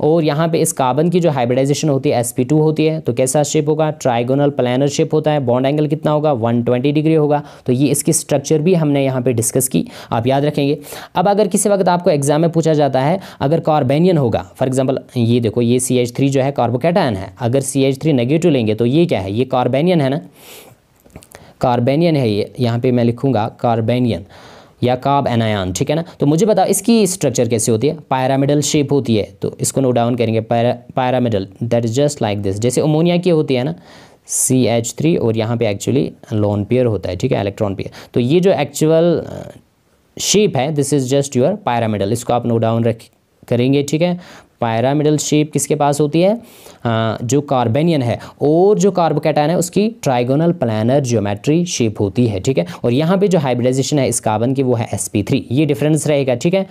और यहाँ पे इस कार्बन की जो हाइब्रिडाइजेशन होती है एस होती है तो कैसा शेप होगा ट्राइगोनल प्लानर शेप होता है बॉन्ड एंगल कितना होगा वन डिग्री होगा तो ये इसकी स्ट्रक्चर भी हमने यहाँ पर डिस्कस की आप याद रखेंगे अब अगर किसी वक्त आपको एग्जाम में पूछा जाता है अगर कार्बेनियन होगा फॉर एग्जाम्पल ये देखो ये सी जो है कार्बोकेटाइन है अगर सी नेगेटिव लेंगे तो ये क्या है ये कार्बेनियन है ना कार्बेनियन है ये यहाँ पे मैं लिखूँगा कार्बेनियन या काब एनायान ठीक है ना तो मुझे बताओ इसकी स्ट्रक्चर कैसी होती है पैरामिडल शेप होती है तो इसको नोट डाउन करेंगे pyra pyramidal that is just like this जैसे अमोनिया की होती है ना सी एच थ्री और यहाँ पे एक्चुअली लॉन पेयर होता है ठीक है इलेक्ट्रॉन पेयर तो ये जो एक्चुअल शेप uh, है this is just your pyramidal इसको आप नोट डाउन रख करेंगे ठीक है पायरामिडल शेप किसके पास होती है आ, हाँ, जो कार्बेनियन है और जो कार्बोकेटाइन है उसकी ट्राइगोनल प्लानर ज्योमेट्री शेप होती है ठीक है और यहाँ पे जो हाइब्रिडाइजेशन है इस कार्बन की वो है एस ये डिफरेंस रहेगा ठीक है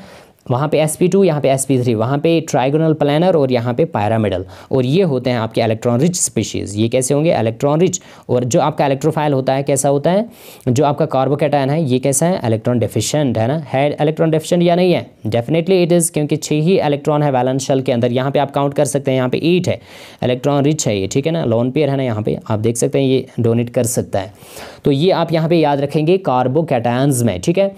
वहाँ पे sp2 टू यहाँ पर एस पी थ्री वहाँ पर ट्राइगोनल प्लानर और यहाँ पे पैरामिडल और ये होते हैं आपके इलेक्ट्रॉन रिच स्पीशीज़ ये कैसे होंगे इलेक्ट्रॉन रिच और जो आपका इलेक्ट्रोफाइल होता है कैसा होता है जो आपका कार्बोकेटाइन है ये कैसा है इलेक्ट्रॉन डेफिशेंट है ना है इलेक्ट्रॉन डेफिशेंट या नहीं है डेफिनेटली इट इज़ क्योंकि छः ही इलेक्ट्रॉन है वैलेंस शेल के अंदर यहाँ पर आप काउंट कर सकते हैं यहाँ पर एट है इलेक्ट्रॉन रिच है ये ठीक है ना लॉन पेयर है ना यहाँ पर आप देख सकते हैं ये डोनेट कर सकता है तो ये आप यहाँ पर याद रखेंगे कार्बोकेटाइंस में ठीक है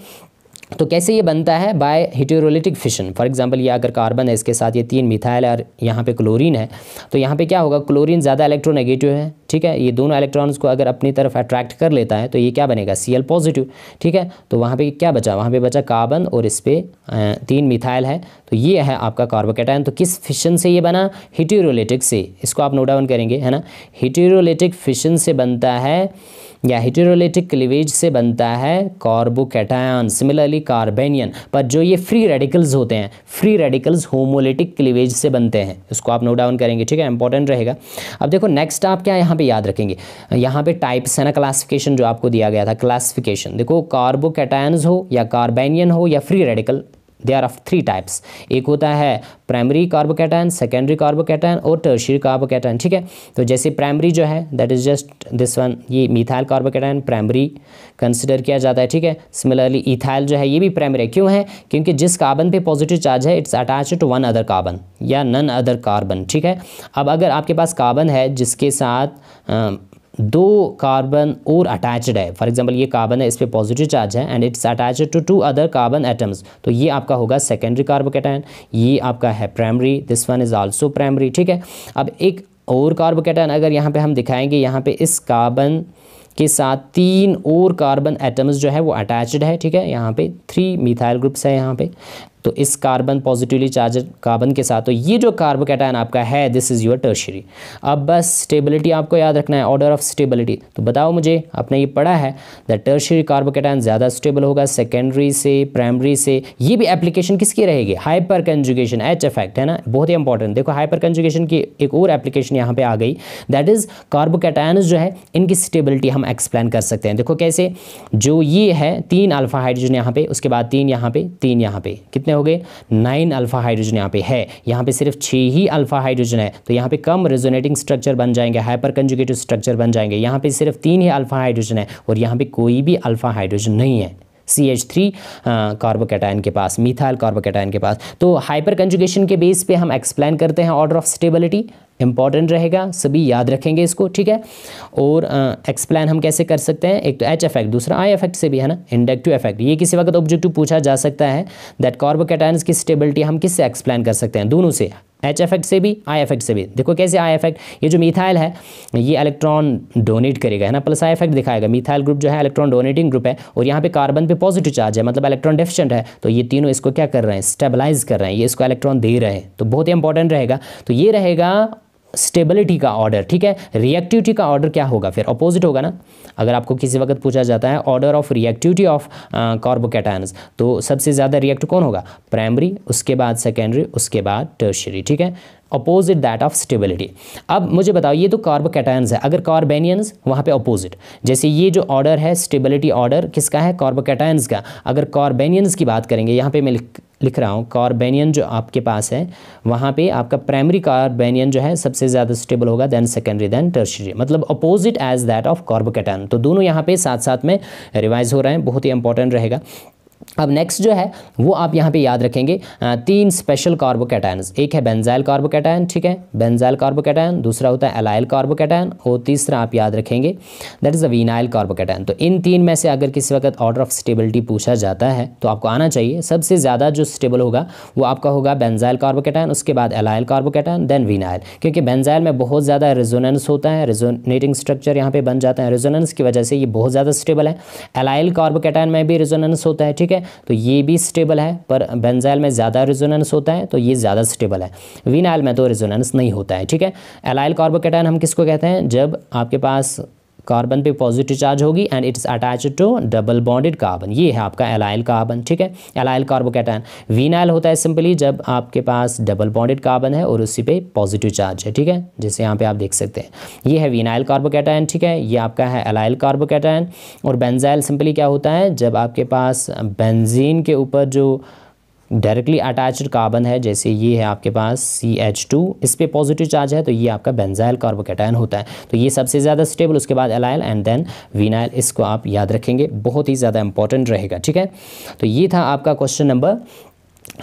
तो कैसे ये बनता है by heterolytic fission for example ये अगर कार्बन है इसके साथ ये तीन मिथाइल और यहाँ पे क्लोरीन है तो यहाँ पे क्या होगा क्लोरीन ज़्यादा इलेक्ट्रोनेगेटिव है ठीक है ये दोनों इलेक्ट्रॉन्स को अगर अपनी तरफ अट्रैक्ट कर लेता है तो ये क्या बनेगा सी एल पॉजिटिव ठीक है तो वहाँ पर क्या बचा वहाँ पर बचा कार्बन और इस पर तीन मिथाइल है तो ये है आपका कार्बोकेटाइन तो किस फिशन से ये बना हिटेरोलिटिक से इसको आप नोट डाउन करेंगे है ना हिटेरोलिटिक फिशन से बनता है या हिटेरोलिटिक क्लिवेज से बनता है कार्बोकेटायन सिमिलरली कार्बेनियन पर जो ये फ्री रेडिकल्स होते हैं फ्री रेडिकल्स होमोलिटिक क्लिवेज से बनते हैं इसको आप नोट डाउन करेंगे ठीक है इंपॉर्टेंट रहेगा अब देखो नेक्स्ट आप क्या यहाँ पे याद रखेंगे यहाँ पे टाइप्स है ना क्लासिफिकेशन जो आपको दिया गया था क्लासिफिकेशन देखो कार्बोकैटायनस हो या कार्बेनियन हो या free radical they are of three types एक होता है प्राइमरी कार्बोकेटाइन सेकेंडरी कार्बोकेटाइन और टर्शरी कार्बोकेटाइन ठीक है तो जैसे प्राइमरी जो है that is just this one ये मिथाइल कार्बोकेटाइन प्राइमरी कंसिडर किया जाता है ठीक है सिमिलरली इथाइल जो है ये भी प्राइमरी है क्यों है क्योंकि जिस कार्बन पे पॉजिटिव चार्ज है it's attach to one other carbon या नन अदर कार्बन ठीक है अब अगर आपके पास कार्बन है जिसके साथ दो कार्बन और अटैच्ड है फॉर एग्जांपल ये कार्बन है इस पर पॉजिटिव चार्ज है and it's attached to two other carbon atoms तो ये आपका होगा सेकेंडरी कार्बोकेटाइन ये आपका है primary this one is also primary ठीक है अब एक और कार्बोकेटाइन अगर यहाँ पर हम दिखाएंगे यहाँ पर इस कार्बन के साथ तीन और कार्बन एटम्स जो है वो अटैच्ड है ठीक है यहाँ पे थ्री मिथाइल ग्रुप्स है यहाँ पे तो इस कार्बन पॉजिटिवली चार्ज कार्बन के साथ तो ये जो कार्बोकैटायन आपका है दिस इज़ योर टर्शरी अब बस स्टेबिलिटी आपको याद रखना है ऑर्डर ऑफ स्टेबिलिटी तो बताओ मुझे आपने ये पढ़ा है द टर्शरी कार्बोकैटायन ज़्यादा स्टेबल होगा सेकेंडरी से प्राइमरी से ये भी एप्लीकेशन किसकी रहेगी हाइपर कंजुगेशन एच इफेक्ट है ना बहुत ही इंपॉर्टेंट देखो हाइपर कंजुगेशन की एक और एप्लीकेशन यहाँ पर आ गई दैट इज़ कार्बोकैटायन जो है इनकी स्टेबिलिटी हम एक्सप्लेन कर सकते हैं देखो कैसे जो ये है तीन अल्फा हाइड्रोजन यहाँ पे उसके बाद तीन यहाँ पे तीन यहाँ पे कितने कितने हो गए नाइन अल्फ़ा हाइड्रोजन यहाँ पे है यहाँ पे सिर्फ छः ही अल्फ़ा हाइड्रोजन है तो यहाँ पे कम रेजोनेटिंग स्ट्रक्चर बन जाएंगे हाइपर कंजुगेटिव स्ट्रक्चर बन जाएंगे यहाँ पे सिर्फ तीन ही अल्फ़ा हाइड्रोजन है और यहाँ पे कोई भी अल्फ़ा हाइड्रोजन नहीं है सी एच थ्री कार्बोकेटाइन के पास मिथाइल कार्बोकेटाइन के पास तो हाइपर कंजुगेशन के बेस पे हम एक्सप्लेन करते हैं ऑर्डर ऑफ स्टेबिलिटी इंपॉर्टेंट रहेगा सभी याद रखेंगे इसको ठीक है और एक्सप्लेन uh, हम कैसे कर सकते हैं एक तो एच इफेक्ट दूसरा आई इफेक्ट से भी है ना इंडक्टिव इफेक्ट ये किसी वक्त ऑब्जेक्टिव पूछा जा सकता है दैट कार्बोकेटाइन की स्टेबिलिटी हम किससे एक्सप्लेन कर सकते हैं दोनों से एच एफेक्ट से भी आई एफेक्ट से भी देखो कैसे आई एफेक्ट ये जो मिथाइल है ये इलेक्ट्रॉन डोनेट करेगा है ना प्लस आई इफेक्ट दिखाएगा मिथाइल ग्रुप जो है इलेक्ट्रॉन डोनेटिंग ग्रुप है और यहाँ पे कार्बन पे पॉजिटिव चार्ज है मतलब इलेक्ट्रॉन डेफिशिएंट है तो ये तीनों इसको क्या कर रहे हैं स्टेबलाइज कर रहे हैं ये इसको इलेक्ट्रॉन दे रहे हैं तो बहुत ही इंपॉर्टेंट रहेगा तो ये रहेगा स्टेबिलिटी का ऑर्डर ठीक है रिएक्टिविटी का ऑर्डर क्या होगा फिर अपोजिट होगा ना अगर आपको किसी वक्त पूछा जाता है order of reactivity of carbocation तो सबसे ज़्यादा रिएक्ट कौन होगा प्राइमरी उसके बाद सेकेंडरी उसके बाद टर्शरी ठीक है अपोजिट दैट ऑफ स्टेबिलिटी अब मुझे बताओ ये तो कार्बोकेटाइन है अगर कार्बेनियंस वहाँ पे अपोजिट जैसे ये जो ऑर्डर है स्टेबिलिटी ऑर्डर किसका है कार्बोकेटाइन का अगर कार्बेनियंस की बात करेंगे यहाँ पे मैं लिख रहा हूँ कार्बेनियन जो आपके पास है वहाँ पे आपका प्राइमरी कार्बेनियन जो है सबसे ज़्यादा स्टेबल होगा देन सेकेंडरी देन टर्शरी मतलब opposite as that of carbocation तो दोनों यहाँ पे साथ साथ में रिवाइज हो रहे हैं बहुत ही इंपॉर्टेंट रहेगा अब नेक्स्ट जो है वो आप यहाँ पे याद रखेंगे तीन स्पेशल कार्बोकेटायन एक है बेंजाइल कार्बोकेटायन ठीक है बेंजाइल कार्बोकेटायन दूसरा होता है एलाइल कार्बोकेटायन और तीसरा आप याद रखेंगे that is a vinyl carbocation तो इन तीन में से अगर किसी वक्त ऑर्डर ऑफ स्टेबिलिटी पूछा जाता है तो आपको आना चाहिए सबसे ज़्यादा जो स्टेबल होगा वो आपका होगा बेंजाइल कार्बोकेटायन उसके बाद एलाइल कार्बोकेटायन देन वीनाइल क्योंकि बेंजाइल में बहुत ज़्यादा रेजोनेंस होता है रेजोनेटिंग स्ट्रक्चर यहाँ पर बन जाता है रेजोनेंस की वजह से ये बहुत ज़्यादा स्टेबल है एलाइल कार्बोकेटायन में भी रेजोनेंस होता है ठीक है तो ये भी स्टेबल है पर बेंजाइल में ज़्यादा रिजोनेंस होता है तो ये ज़्यादा स्टेबल है विनाइल में तो रिजोनेंस नहीं होता है ठीक है एलाइल कार्बोकेटाइन हम किसको कहते हैं जब आपके पास कार्बन पे पॉजिटिव चार्ज होगी and it is attach to double bonded carbon ये है आपका एलाइल कार्बन ठीक है एलाइल कार्बोकेटाइन वीनाइल होता है सिंपली जब आपके पास डबल बॉन्डेड कार्बन है और उसी पे पॉजिटिव चार्ज है ठीक है जैसे यहाँ पे आप देख सकते हैं ये है वीनाइल कार्बोकेटाइन ठीक है ये आपका है एलाइल कार्बोकेटाइन और बेंजाइल सिंपली क्या होता है जब आपके पास बेंजीन के ऊपर जो डायरेक्टली अटैच्ड कार्बन है जैसे ये है आपके पास सी एच टू इस पर पॉजिटिव चार्ज है तो ये आपका बेंजाइल कार्बोकेटाइन होता है तो ये सबसे ज़्यादा स्टेबल उसके बाद एलाइल एंड देन वीनाइल इसको आप याद रखेंगे बहुत ही ज़्यादा इंपॉर्टेंट रहेगा ठीक है तो ये था आपका क्वेश्चन नंबर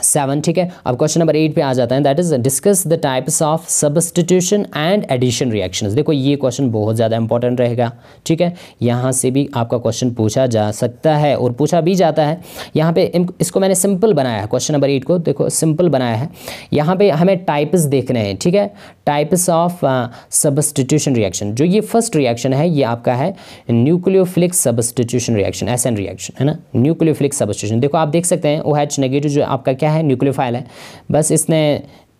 सेवन ठीक है अब क्वेश्चन नंबर एट पे आ जाता है that is discuss the types of substitution and addition reactions देखो ये क्वेश्चन बहुत ज़्यादा इंपॉर्टेंट रहेगा ठीक है यहाँ से भी आपका क्वेश्चन पूछा जा सकता है और पूछा भी जाता है यहाँ पे इसको मैंने सिंपल बनाया है क्वेश्चन नंबर एट को देखो सिंपल बनाया है यहाँ पर हमें टाइप्स देखने हैं ठीक है टाइप्स ऑफ सबस्टिट्यूशन रिएक्शन जो ये फर्स्ट रिएक्शन है ये आपका है nucleophilic substitution reaction S reaction है ना न्यूक्लियोफिलिक सबस्टिट्यूशन देखो आप देख सकते हैं ओ एच नेगेटिव जो आप आपका क्या है न्यूक्लियोफाइल है बस इसने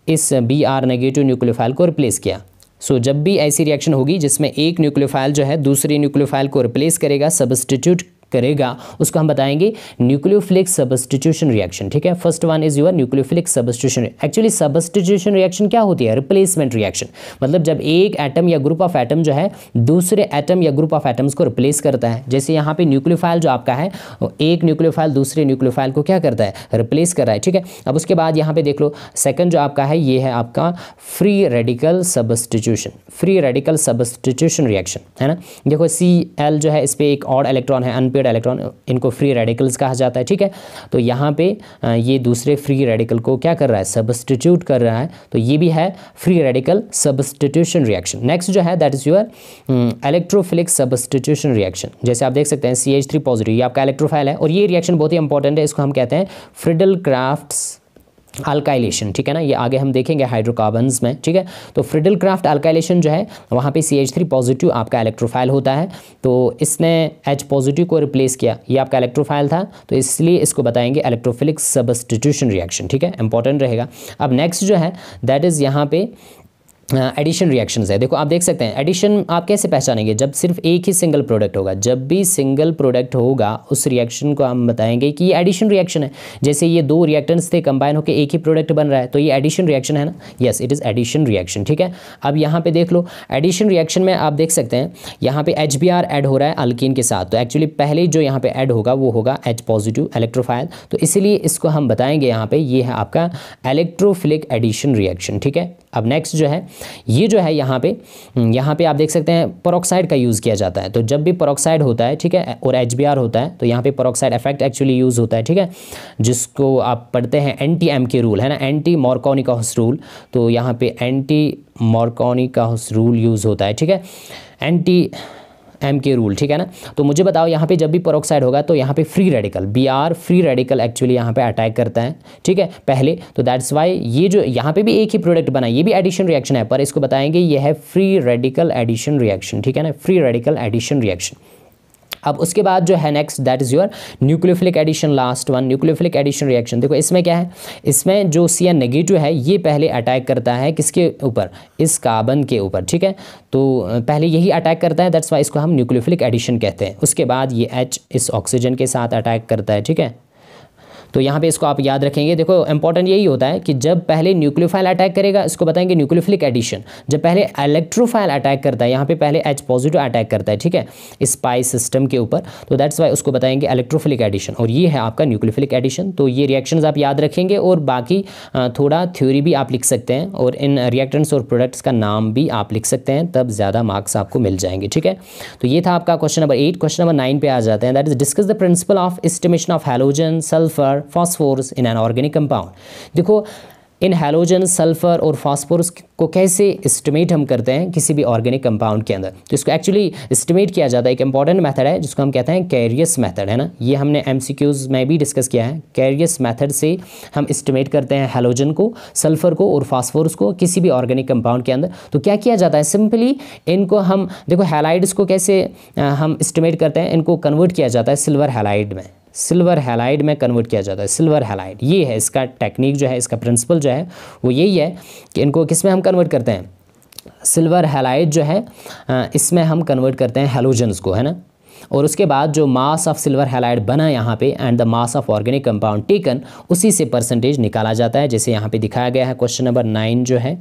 इस बी आर नेगेटिव न्यूक्लियोफाइल को रिप्लेस किया सो so, जब भी ऐसी रिएक्शन होगी जिसमें एक न्यूक्लियोफाइल जो है दूसरी न्यूक्लियोफाइल को रिप्लेस करेगा सब्सटीट्यूट करेगा उसको हम बताएंगे न्यूक्लियोफिलिक सबस्टिट्यूशन रिएक्शन ठीक है first one is your nucleophilic substitution actually substitution reaction क्या होती है रिप्लेसमेंट रिएक्शन मतलब जब एक एटम या ग्रुप ऑफ एटम जो है दूसरे एटम या ग्रुप ऑफ एटम्स को रिप्लेस करता है जैसे यहाँ पे न्यूक्लियोफाइल जो आपका है एक न्यूक्लियोफाइल दूसरे न्यूक्लियोफाइल को क्या करता है रिप्लेस कर रहा है ठीक है अब उसके बाद यहाँ पे देख लो सेकंड जो आपका है ये है आपका free radical substitution free radical substitution reaction है ना देखो सी एल जो है इस पर एक और इलेक्ट्रॉन है अनपे पेड इलेक्ट्रॉन इनको फ्री रेडिकल्स कहा जाता है ठीक है तो यहाँ पे ये दूसरे फ्री रेडिकल को क्या कर रहा है सब्सटीट्यूट कर रहा है तो ये भी है free radical substitution reaction next जो है that is your electrophilic substitution reaction जैसे आप देख सकते हैं सी एच थ्री पॉजिटिव ये आपका इलेक्ट्रोफाइल है और ये रिएक्शन बहुत ही इंपॉर्टेंट है इसको हम कहते हैं फ्रिडल क्राफ्ट्स अल्काइलेशन ठीक है ना ये आगे हम देखेंगे हाइड्रोकार्बन में ठीक है तो फ्रिडल क्राफ्ट अल्काइलेशन जो है वहाँ पे सी एच थ्री पॉजिटिव आपका इलेक्ट्रोफाइल होता है तो इसने एच पॉजिटिव को रिप्लेस किया ये आपका इलेक्ट्रोफाइल था तो इसलिए इसको बताएंगे इलेक्ट्रोफिलिक सबस्टिट्यूशन रिएक्शन ठीक है इंपॉर्टेंट रहेगा अब नेक्स्ट जो है दैट इज़ यहाँ पे एडिशन हाँ, रिएक्शंस है देखो आप देख सकते हैं एडिशन आप कैसे पहचानेंगे जब सिर्फ एक ही सिंगल प्रोडक्ट होगा जब भी सिंगल प्रोडक्ट होगा उस रिएक्शन को हम बताएंगे कि ये एडिशन रिएक्शन है जैसे ये दो रिएक्टेंट्स थे कंबाइन होकर एक ही प्रोडक्ट बन रहा है तो ये एडिशन रिएक्शन है ना yes it is addition reaction ठीक है अब यहाँ पे देख लो एडिशन रिएक्शन में आप देख सकते हैं यहाँ पे एच एड हो रहा है अल्किन के साथ तो एक्चुअली पहले जो यहाँ पे एड होगा वो होगा एच पॉजिटिव इलेक्ट्रोफाइल तो इसीलिए इसको हम बताएंगे यहाँ पे ये है आपका इलेक्ट्रोफिलिक एडिशन रिएक्शन ठीक है अब नेक्स्ट जो है ये जो है यहाँ पे यहाँ पे आप देख सकते हैं परोक्साइड का यूज़ किया जाता है तो जब भी परोक्साइड होता है ठीक है और एच होता है तो यहाँ पे परोक्साइड इफेक्ट एक्चुअली यूज़ होता है ठीक है जिसको आप पढ़ते हैं एंटी एम के रूल है ना एंटी मॉर्कोनिकाहस रूल तो यहाँ पे एंटी मॉर्कोनिकाहस रूल यूज़ होता है ठीक है एंटी एम के रूल ठीक है ना तो मुझे बताओ यहाँ पे जब भी परोक्साइड होगा तो यहाँ पे free radical B R free radical actually यहाँ पे अटैक करता है ठीक है पहले तो दैट्स वाई ये जो यहाँ पे भी एक ही प्रोडक्ट बना ये भी एडिशन रिएक्शन है पर इसको बताएंगे ये है फ्री रेडिकल एडिशन रिएक्शन ठीक है ना फ्री रेडिकल एडिशन रिएक्शन अब उसके बाद जो है next that is your nucleophilic addition last one nucleophilic addition reaction देखो इसमें क्या है इसमें जो सी एन नेगेटिव है ये पहले अटैक करता है किसके ऊपर इस कार्बन के ऊपर ठीक है तो पहले यही अटैक करता है दैट्स वाई इसको हम न्यूक्लियोफिलिक एडिशन कहते हैं उसके बाद ये एच इस ऑक्सीजन के साथ अटैक करता है ठीक है तो यहाँ पे इसको आप याद रखेंगे देखो इंपॉर्टेंट यही होता है कि जब पहले न्यूक्लियोफाइल अटैक करेगा इसको बताएंगे न्यूक्लियोफिलिक एडिशन जब पहले इलेक्ट्रोफाइल अटैक करता है यहाँ पे पहले एच पॉजिटिव अटैक करता है ठीक है स्पाइस सिस्टम के ऊपर तो दैट्स वाई उसको बताएंगे इलेक्ट्रोफिलिक एडिशन और ये है आपका न्यूक्लियोफिलिक एडिशन तो ये रिएक्शन आप याद रखेंगे और बाकी थोड़ा थ्योरी भी आप लिख सकते हैं और इन रिएक्टेंट्स और प्रोडक्ट्स का नाम भी आप लिख सकते हैं तब ज़्यादा मार्क्स आपको मिल जाएंगे ठीक है तो ये था आपका question number eight question number nine पे आ जाते हैं that is discuss the principle of estimation of halogen sulphur phosphorus in an organic compound देखो इन हेलोजन सल्फर और फॉस्फोरस को कैसे एस्टिमेट हम करते हैं किसी भी ऑर्गेनिक कंपाउंड के अंदर तो इसको एक्चुअली एस्टिमेट किया जाता है एक इंपॉर्टेंट मेथड है जिसको हम कहते हैं कैरियस मेथड है ना ये हमने एम में भी डिस्कस किया है कैरियस मेथड से हम इस्टीमेट करते हैं हेलोजन को सल्फर को और फॉस्फोरस को किसी भी ऑर्गेनिक कंपाउंड के अंदर तो क्या किया जाता है सिंपली इनको हम देखो हेलाइड्स को कैसे हम इस्टिमेट करते हैं इनको कन्वर्ट किया जाता है सिल्वर हेलाइड में सिल्वर हेलाइड में कन्वर्ट किया जाता है सिल्वर हेलाइड ये है इसका टेक्निक जो है इसका प्रिंसिपल जो है वो यही है कि इनको किस में हम कन्वर्ट करते हैं सिल्वर हेलाइड जो है इसमें हम कन्वर्ट करते हैं हेलोजन्स को है ना और उसके बाद जो मास ऑफ सिल्वर हेलाइड बना यहाँ पे and the mass of organic compound taken उसी से परसेंटेज निकाला जाता है जैसे यहाँ पे दिखाया गया है क्वेश्चन नंबर नाइन जो है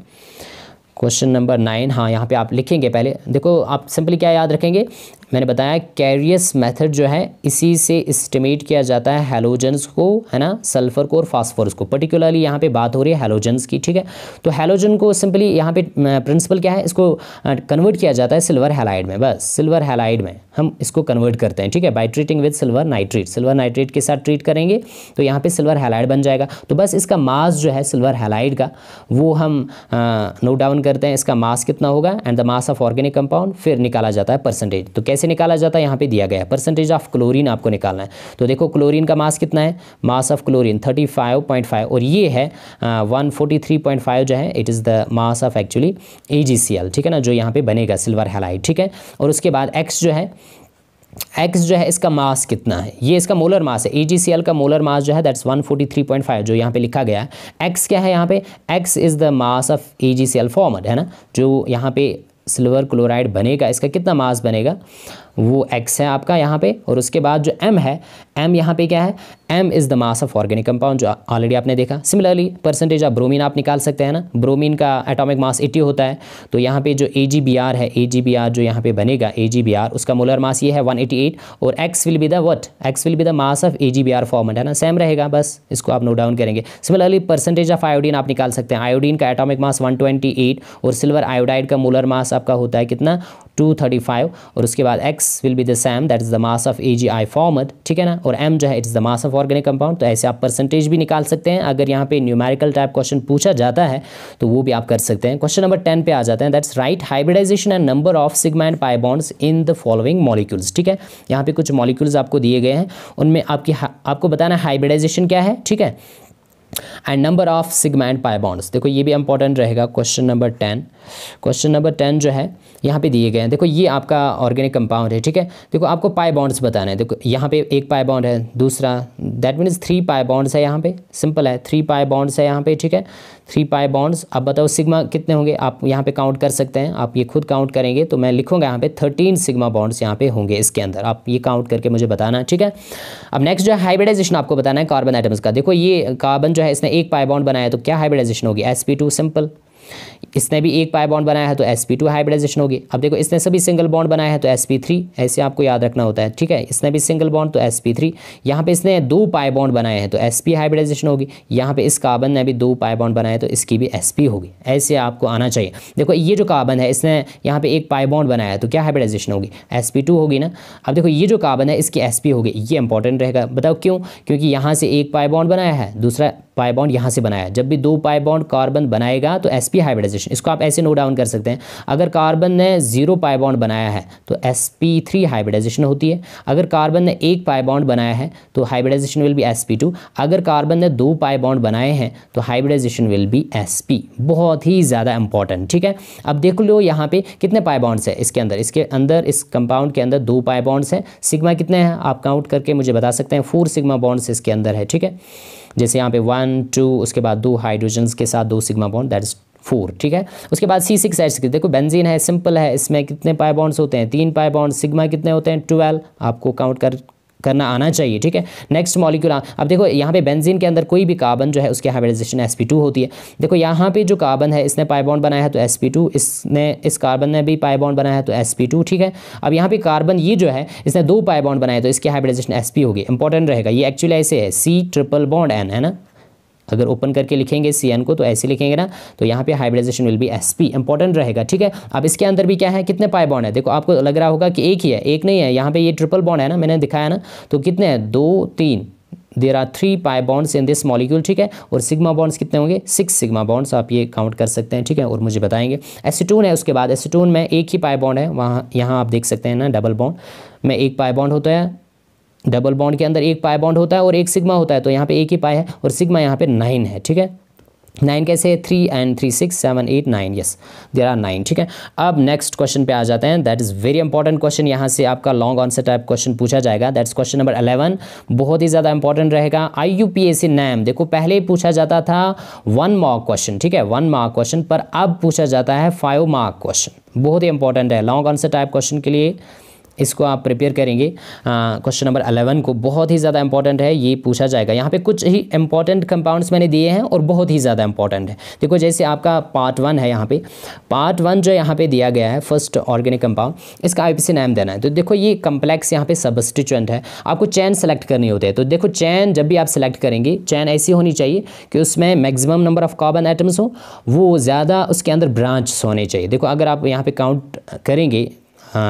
क्वेश्चन नंबर नाइन हाँ यहाँ पे आप लिखेंगे पहले देखो आप सिंपली क्या याद रखेंगे मैंने बताया कैरियस मेथड जो है इसी से इस्टीमेट किया जाता है हेलोजन्स को है ना सल्फर को और फास्फोरस को पर्टिकुलरली यहाँ पे बात हो रही है हेलोजन्स की ठीक है तो हेलोजन को सिंपली यहाँ पे प्रिंसिपल क्या है इसको कन्वर्ट किया जाता है सिल्वर हेलाइड में बस सिल्वर हेलाइड में हम इसको कन्वर्ट करते हैं ठीक है by treating with silver nitrate silver nitrate के साथ ट्रीट करेंगे तो यहाँ पर सिल्वर हेलाइड बन जाएगा तो बस इसका मास जो है सिल्वर हेलाइड का वो हम नोट डाउन करते हैं इसका मास कितना होगा and the mass of organic compound फिर निकाला जाता है परसेंटेज तो कैसे निकाला जाता है यहाँ पे दिया गया परसेंटेज ऑफ क्लोरीन आपको निकालना है तो देखो क्लोरीन का मास कितना है मास ऑफ क्लोरीन 35.5 और ये है वन uh, जो है it is the mass of actually a ठीक है ना जो यहाँ पर बनेगा सिल्वर हेलाइट ठीक है और उसके बाद एक्स जो है एक्स जो है इसका मास कितना है ये इसका मोलर मास है ई का मोलर मास जो है दैट्स 143.5 जो यहाँ पे लिखा गया है एक्स क्या है यहाँ पे X is the mass of E former है ना जो यहाँ पे सिल्वर क्लोराइड बनेगा इसका कितना मास बनेगा वो एक्स है आपका यहाँ पे और उसके बाद जो एम है एम यहाँ पे क्या है M is the mass of organic compound जो ऑलरेडी आपने देखा सिमिलरली परसेंटेज ऑफ ब्रोमीन आप निकाल सकते हैं ना ब्रोमीन का एटॉमिक मास एटी होता है तो यहाँ पे जो ए है ए जो यहाँ पे बनेगा ए उसका मोलर मास ये है 188 और X will be the what X will be the mass of A G formed है ना सेम रहेगा बस इसको आप नोट डाउन करेंगे सिमिलरली परसेंटेज ऑफ आयोडीन आप निकाल सकते हैं आयोडीन का एटॉमिक मास वन और सिल्वर आयोडाइड का मोलर मास आपका होता है कितना 235 और उसके बाद x will be the same that is the mass of A G I formed ठीक है ना और m जो है it's the mass of organic compound तो ऐसे आप परसेंटेज भी निकाल सकते हैं अगर यहाँ पे न्यूमेरिकल टाइप क्वेश्चन पूछा जाता है तो वो भी आप कर सकते हैं क्वेश्चन नंबर टेन पे आ जाते हैं that's right hybridisation and number of sigma and pi bonds in the following molecules ठीक है यहाँ पे कुछ मॉलिक्यूल्स आपको दिए गए हैं उनमें आपकी आपको बताना हाइब्रिडाइजेशन क्या है ठीक है and number of sigma and pi bonds देखो ये भी इंपॉर्टेंट रहेगा question number ten question number ten जो है यहाँ पे दिए गए हैं देखो ये आपका ऑर्गेनिक कंपाउंड है ठीक है देखो आपको पाई बॉन्ड्स बताना है देखो यहाँ पे एक पाई बॉन्ड है दूसरा that means three pi bonds है यहाँ पे सिंपल है थ्री पाई बॉन्ड्स है यहाँ पे ठीक है थ्री पाए बॉन्ड्स आप बताओ सिग्मा कितने होंगे आप यहाँ पे काउंट कर सकते हैं आप ये खुद काउंट करेंगे तो मैं लिखूंगा यहाँ पे थर्टीन सिग्मा बॉन्ड्स यहाँ पे होंगे इसके अंदर आप ये काउंट करके मुझे बताना ठीक है अब नेक्स्ट जो है हाइब्रिडाइजेशन आपको बताना है कार्बन आइटम्स का देखो ये कार्बन जो है इसने एक पाए बॉन्ड बनाया तो क्या हाइब्रिडाइजेशन होगी एस सिंपल इसने भी एक पाई बॉन्ड बनाया है तो एस पी टू हाइब्रिडाइजेशन होगी अब देखो इसने सभी सिंगल बॉन्ड बनाया है तो एस पी थ्री ऐसे आपको याद रखना होता है ठीक है इसने भी सिंगल बॉन्ड तो एस पी थ्री यहाँ पर इसने दो पाई बॉन्ड बनाए हैं तो एस पी हाइब्रिडाइजेशन होगी यहाँ पर इस कार्बन ने भी दो पाई बॉन्ड बनाए तो इसकी भी एस पी होगी ऐसे आपको आना चाहिए देखो ये जो कार्बन है इसने यहाँ पर एक पाई बॉन्ड बनाया है तो क्या हाइब्रिडाइजेशन होगी एस पी टू होगी ना अब देखो ये जो कार्बन है इसकी एस पी होगी ये इंपॉर्टेंट रहेगा बताओ क्यों क्योंकि यहाँ से एक पाई बॉन्ड बनाया है दूसरा पाई बॉन्ड यहाँ से बनाया है जब भी दो पाई बॉन्ड कार्बन बनाएगा तो एस पी हाइब्रिडाइजेशन इसको आप ऐसे नोट डाउन कर सकते हैं अगर कार्बन ने जीरो पाइबॉन्ड बनाया है तो एस पी थ्री हाइब्रिडाइजेशन होती है अगर कार्बन ने एक पाइबॉन्ड बनाया है तो hybridisation will be S P two अगर कार्बन ने दो पाइबॉन्ड बनाए हैं तो hybridisation will be S P बहुत ही ज़्यादा इंपॉर्टेंट ठीक है अब देख लो यहाँ पर कितने पाइबॉन्ड्स है इसके अंदर इसके अंदर इस कंपाउंड के अंदर दो पाइबॉन्ड्स हैं सिग्मा कितने हैं आप काउंट करके मुझे बता सकते हैं फोर सिग्मा बॉन्ड्स इसके अंदर है ठीक है जैसे यहाँ पे वन टू उसके बाद दो हाइड्रोजन्स के साथ दो sigma bond that is four ठीक है उसके बाद सी सिक्स एच सिक्स देखो बेंजीन है सिंपल है इसमें कितने पाए बॉन्ड्स होते हैं तीन पाए बॉन्ड सिग्मा कितने होते हैं ट्वेल्व आपको काउंट कर करना आना चाहिए ठीक है नेक्स्ट मॉलिक्यूल अब देखो यहाँ पे बेंजीन के अंदर कोई भी कार्बन जो है उसकी हाइब्रिडाइजेशन एस होती है देखो यहाँ पे जो कार्बन है इसने पाइबॉन्ड बनाया है तो एस इसने इस कार्बन ने भी पाइबॉन्ड बनाया है तो एस ठीक है अब यहाँ पे कार्बन ये जो है इसने दो पाइबॉन्ड बनाया तो इसकी हाइब्रिडाइजेशन एस होगी इंपॉर्टेंट रहेगा ये एक्चुअली ऐसे है सी ट्रिपल बॉन्ड एन है ना अगर ओपन करके लिखेंगे सी एन को तो ऐसे लिखेंगे ना तो यहाँ पे hybridisation will be S P important रहेगा ठीक है अब इसके अंदर भी क्या है कितने पाए बॉन्ड है देखो आपको लग रहा होगा कि एक ही है एक नहीं है यहाँ पे ये ट्रिपल बॉन्ड है ना मैंने दिखाया ना तो कितने हैं दो तीन there are three pi bonds in this molecule ठीक है और सिग्मा बॉन्ड्स कितने होंगे सिक्स सिग्मा बॉन्ड्स आप ये काउंट कर सकते हैं ठीक है और मुझे बताएंगे एसीटोन है उसके बाद एसीटोन में एक ही पाए बॉन्ड है वहाँ यहाँ आप देख सकते हैं ना डबल बॉन्ड में एक पाए बॉन्ड होता है डबल बॉन्ड के अंदर एक पाए बॉन्ड होता है और एक सिग्मा होता है तो यहाँ पे एक ही पाए है और सिग्मा यहाँ पे नाइन है ठीक है नाइन कैसे है three and three six seven eight nine yes there are nine ठीक है अब नेक्स्ट क्वेश्चन पे आ जाते हैं that is very important question यहाँ से आपका लॉन्ग आंसर टाइप क्वेश्चन पूछा जाएगा दैट्स क्वेश्चन नंबर अलेवन बहुत ही ज़्यादा इंपॉर्टेंट रहेगा I U P S name देखो पहले ही पूछा जाता था वन मार्क क्वेश्चन ठीक है वन मार्क क्वेश्चन पर अब पूछा जाता है फाइव मार्क क्वेश्चन बहुत ही इंपॉर्टेंट है लॉन्ग आंसर टाइप क्वेश्चन के लिए इसको आप प्रिपेयर करेंगे क्वेश्चन नंबर अलेवन को बहुत ही ज़्यादा इंपॉर्टेंट है ये पूछा जाएगा यहाँ पे कुछ ही इंपॉर्टेंट कंपाउंड्स मैंने दिए हैं और बहुत ही ज़्यादा इंपॉर्टेंट है देखो जैसे आपका पार्ट वन है यहाँ पे पार्ट वन जो यहाँ पे दिया गया है फर्स्ट ऑर्गेनिक कंपाउंड इसका आई नाम देना है तो देखो ये कम्प्लेक्स यहाँ पर सबस्टिचुएंट है आपको चैन सेलेक्ट करनी होती है तो देखो चैन जब भी आप सेलेक्ट करेंगे चैन ऐसी होनी चाहिए कि उसमें maximum number of carbon atoms हों वो ज़्यादा उसके अंदर ब्रांच्स होने चाहिए देखो अगर आप यहाँ पर काउंट करेंगे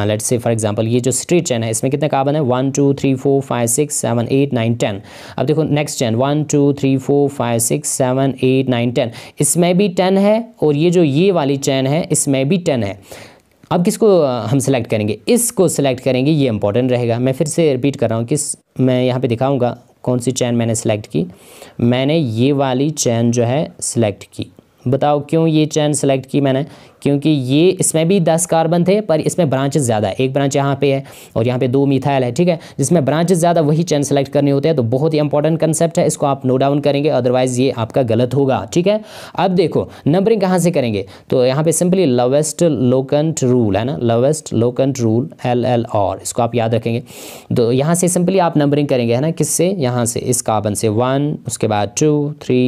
लेट्स से फॉर एग्जांपल ये जो स्ट्रीट चैन है इसमें कितने कार्बन है one two three four five six seven eight nine ten अब देखो next chain one two three four five six seven eight nine ten इसमें भी टेन है और ये जो ये वाली चैन है इसमें भी टेन है अब किसको हम सेलेक्ट करेंगे इसको सेलेक्ट करेंगे ये इंपॉर्टेंट रहेगा मैं फिर से रिपीट कर रहा हूँ किस मैं यहाँ पे दिखाऊंगा कौन सी चैन मैंने सेलेक्ट की मैंने ये वाली चैन जो है सिलेक्ट की बताओ क्यों ये चैन सेलेक्ट की मैंने क्योंकि ये इसमें भी दस कार्बन थे पर इसमें ब्रांचेस ज़्यादा है एक ब्रांच यहाँ पे है और यहाँ पे दो मिथाइल है ठीक है जिसमें ब्रांचेस ज़्यादा वही चैन सेलेक्ट करने होते हैं तो बहुत ही इंपॉर्टेंट कंसेप्ट है इसको आप नो डाउन करेंगे अदरवाइज़ ये आपका गलत होगा ठीक है अब देखो नंबरिंग कहाँ से करेंगे तो यहाँ पर सिंपली लवेस्ट लोकंट रूल है ना lowest locant rule L L और इसको आप याद रखेंगे तो यहाँ से सिंपली आप नंबरिंग करेंगे है ना किससे यहाँ से इस कार्बन से वन उसके बाद two three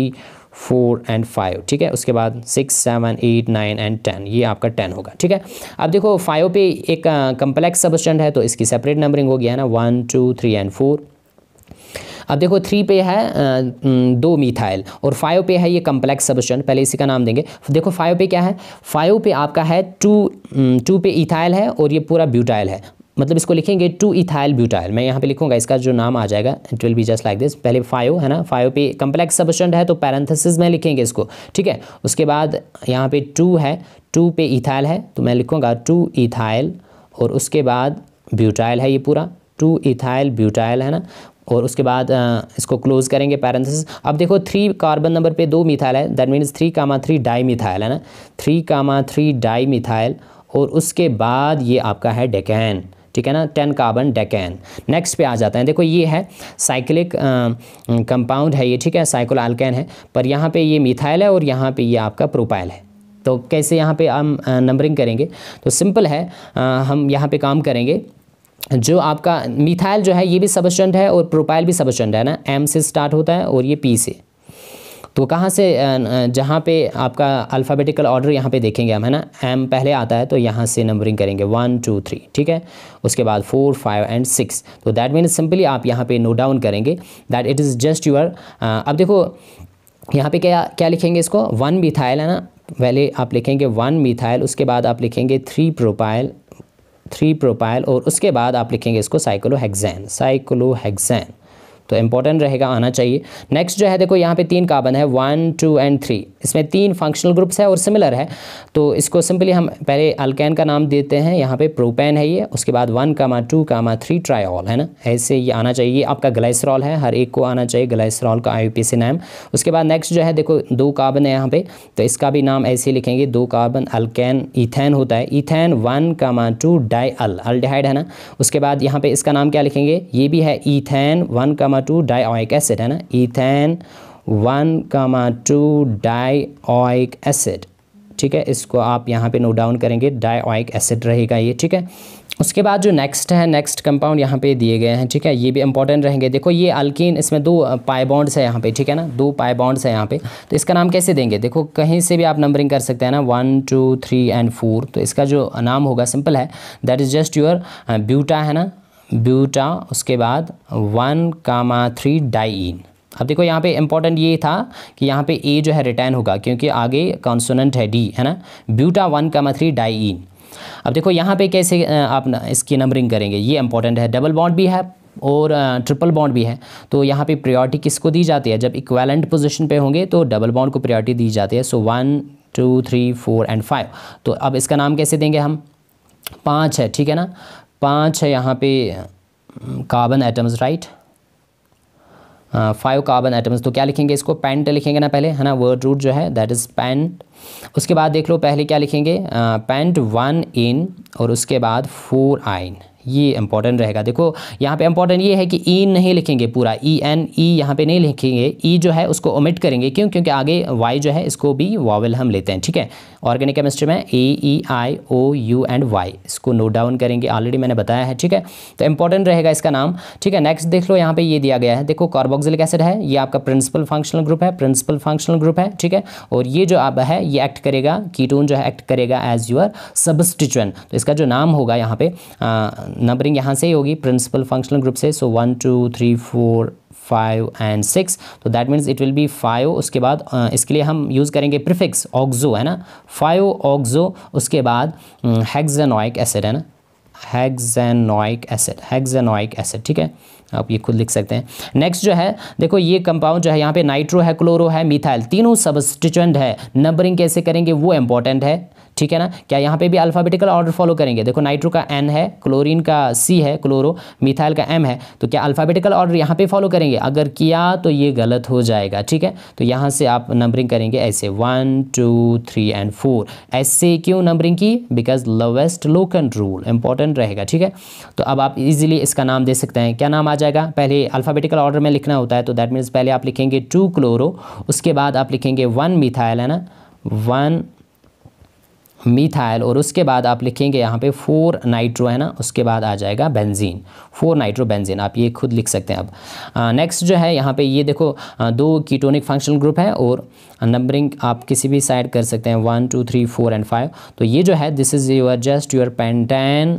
four and five ठीक है उसके बाद six seven eight nine and ten ये आपका टेन होगा ठीक है अब देखो फाइव पे एक कम्प्लेक्स सबस्टेंट है तो इसकी सेपरेट नंबरिंग हो गया है ना one two three and four अब देखो थ्री पे है दो मिथाइल और फाइव पे है ये कम्प्लेक्स सबस्टेंट पहले इसी का नाम देंगे देखो फाइव पे क्या है फाइव पे आपका है टू टू पे इथाइल है और ये पूरा ब्यूटाइल है मतलब इसको लिखेंगे टू इथाइल ब्यूटाइल मैं यहाँ पे लिखूंगा इसका जो नाम आ जाएगा it will be just like this पहले फाइव है ना फाइव पे कम्प्लेक्स सबस्टेंट है तो पैरेंथेसिस में लिखेंगे इसको ठीक है उसके बाद यहाँ पे टू है टू पे इथाइल है तो मैं लिखूँगा टू इथाइल और उसके बाद ब्यूटाइल है ये पूरा टू इथाइल ब्यूटाइल है ना और उसके बाद इसको क्लोज़ करेंगे पैरेंथेसिस अब देखो थ्री कार्बन नंबर पे दो मिथाइल है that means three comma three dimethyl है ना three comma three dimethyl और उसके बाद ये आपका है डेकैन ठीक है ना टेन कार्बन डेकैन नेक्स्ट पे आ जाता है देखो ये है साइक्लिक कंपाउंड है ये ठीक है साइकिल आलकैन है पर यहाँ पे ये मिथाइल है और यहाँ पे ये आपका प्रोपाइल है तो कैसे यहाँ पे हम नंबरिंग करेंगे तो सिंपल है आ, हम यहाँ पे काम करेंगे जो आपका मिथाइल जो है ये भी सबस्टेंट है और प्रोपाइल भी सबस्टेंट है ना एम से स्टार्ट होता है और ये पी से तो कहाँ से जहाँ पे आपका अल्फ़ाबेटिकल ऑर्डर यहाँ पे देखेंगे हम है ना एम पहले आता है तो यहाँ से नंबरिंग करेंगे वन टू थ्री ठीक है उसके बाद फोर फाइव एंड सिक्स तो दैट मीन सिंपली आप यहाँ पे नोट डाउन करेंगे that it is just your अब देखो यहाँ पे क्या क्या लिखेंगे इसको वन मिथाइल है ना पहले आप लिखेंगे वन मिथाइल उसके बाद आप लिखेंगे थ्री प्रोपाइल थ्री प्रोपाइल और उसके बाद आप लिखेंगे इसको साइक्लोहेक्सेन साइक्लोहेक्सेन तो इंपॉर्टेंट रहेगा आना चाहिए नेक्स्ट जो है देखो यहाँ पे तीन कार्बन है वन टू एंड थ्री इसमें तीन फंक्शनल ग्रुप्स है और सिमिलर है तो इसको सिंपली हम पहले अल्कैन का नाम देते हैं यहाँ पे प्रोपेन है ये उसके बाद one comma two comma three triol है ना ऐसे ये आना चाहिए ये आपका ग्लाइसरॉल है हर एक को आना चाहिए ग्लाइसरॉल का आई नाम उसके बाद नेक्स्ट जो है देखो दो कार्बन है यहाँ पे तो इसका भी नाम ऐसे लिखेंगे दो कार्बन अल्कैन इथेन होता है ethane one comma two diol है ना उसके बाद यहाँ पे इसका नाम क्या लिखेंगे ये भी है ethane one comma comma two di dioic acid है ना ethane one comma two di dioic acid ठीक है इसको आप यहाँ पे नोट डाउन करेंगे डाई डाईक एसिड रहेगा ये ठीक है उसके बाद जो नेक्स्ट है नेक्स्ट कंपाउंड यहाँ पे दिए गए हैं ठीक है ये भी इंपॉर्टेंट रहेंगे देखो ये अल्किन इसमें दो पाई बॉन्ड्स है यहाँ पे ठीक है ना दो पाई बॉन्ड्स है यहाँ पे तो इसका नाम कैसे देंगे देखो कहीं से भी आप नंबरिंग कर सकते हैं ना one two three and four तो इसका जो नाम होगा सिंपल है that is just your buta है ना ब्यूटा उसके बाद वन कामा थ्री डाइन अब देखो यहाँ पे इम्पॉर्टेंट ये था कि यहाँ पे ए जो है रिटर्न होगा क्योंकि आगे कॉन्सोनेंट है डी है ना buta one comma three diene अब देखो यहाँ पे कैसे आप इसकी नंबरिंग करेंगे ये इंपॉर्टेंट है डबल बॉन्ड भी है और ट्रिपल बॉन्ड भी है तो यहाँ पे प्रायोरिटी किसको दी जाती है जब इक्वेलेंट पोजिशन पे होंगे तो डबल बॉन्ड को प्रायोरिटी दी जाती है so one two three four and five तो अब इसका नाम कैसे देंगे हम पाँच है ठीक है ना पाँच है यहाँ पे carbon atoms right five carbon atoms तो क्या लिखेंगे इसको पेंट लिखेंगे ना पहले है ना वर्ड रूट जो है दैट इज़ पेंट उसके बाद देख लो पहले क्या लिखेंगे पेंट वन इन और उसके बाद फोर आइन ये इंपॉर्टेंट रहेगा देखो यहाँ पे इंपॉर्टेंट ये है कि ई e नहीं लिखेंगे पूरा ई एन ई यहाँ पे नहीं लिखेंगे ई e जो है उसको ओमिट करेंगे क्यों क्योंकि आगे वाई जो है इसको भी वावल हम लेते हैं ठीक है ऑर्गेनिक केमिस्ट्री में A E I O U and Y इसको नोट डाउन करेंगे ऑलरेडी मैंने बताया है ठीक है तो इंपॉर्टेंट रहेगा इसका नाम ठीक है नेक्स्ट देख लो यहाँ पर ये दिया गया है देखो कार्बोक्सिलिक एसिड है ये आपका प्रिंसिपल फंक्शनल ग्रुप है प्रिंसिपल फंक्शनल ग्रुप है ठीक है और ये जो आप है ये एक्ट करेगा कीटोन जो है एक्ट करेगा एज यूर सबस्टिचुएंट तो इसका जो नाम होगा यहाँ पे नंबरिंग यहाँ से ही होगी प्रिंसिपल फंक्शनल ग्रुप से so one two three four five and six तो that means it will be five उसके बाद इसके लिए हम यूज़ करेंगे प्रिफिक्स ऑक्जो है ना फाइव ऑक्जो उसके बाद हैग्जेनोइक एसिड है ना हैगजेनॉइक एसिड हैग्जेनोइक एसिड ठीक है आप ये खुद लिख सकते हैं नेक्स्ट जो है देखो ये कंपाउंड जो है यहाँ पे नाइट्रो है क्लोरो है मिथाइल तीनों सबस्टिचुएंट है नंबरिंग कैसे करेंगे वो इंपॉर्टेंट है ठीक है ना क्या यहाँ पे भी अल्फ़ाबेटिकल ऑर्डर फॉलो करेंगे देखो नाइट्रो का एन है क्लोरीन का सी है क्लोरो मिथाइल का एम है तो क्या अल्फ़ाबेटिकल ऑर्डर यहाँ पे फॉलो करेंगे अगर किया तो ये गलत हो जाएगा ठीक है तो यहाँ से आप नंबरिंग करेंगे ऐसे one two three and four ऐसे क्यों नंबरिंग की because lowest locant rule important रहेगा ठीक है तो अब आप इजिली इसका नाम दे सकते हैं क्या नाम आ जाएगा पहले अल्फ़ाबेटिकल ऑर्डर में लिखना होता है तो दैट मीन्स पहले आप लिखेंगे टू क्लोरो उसके बाद आप लिखेंगे वन मिथाइल है ना वन मीथाइल और उसके बाद आप लिखेंगे यहाँ पे फोर नाइट्रो है ना उसके बाद आ जाएगा बेंजीन फोर नाइट्रो बेंजीन आप ये खुद लिख सकते हैं अब नेक्स्ट जो है यहाँ पे ये देखो आ, दो कीटोनिक फंक्शनल ग्रुप है और नंबरिंग आप किसी भी साइड कर सकते हैं one two three four and five तो ये जो है this is your just your pentane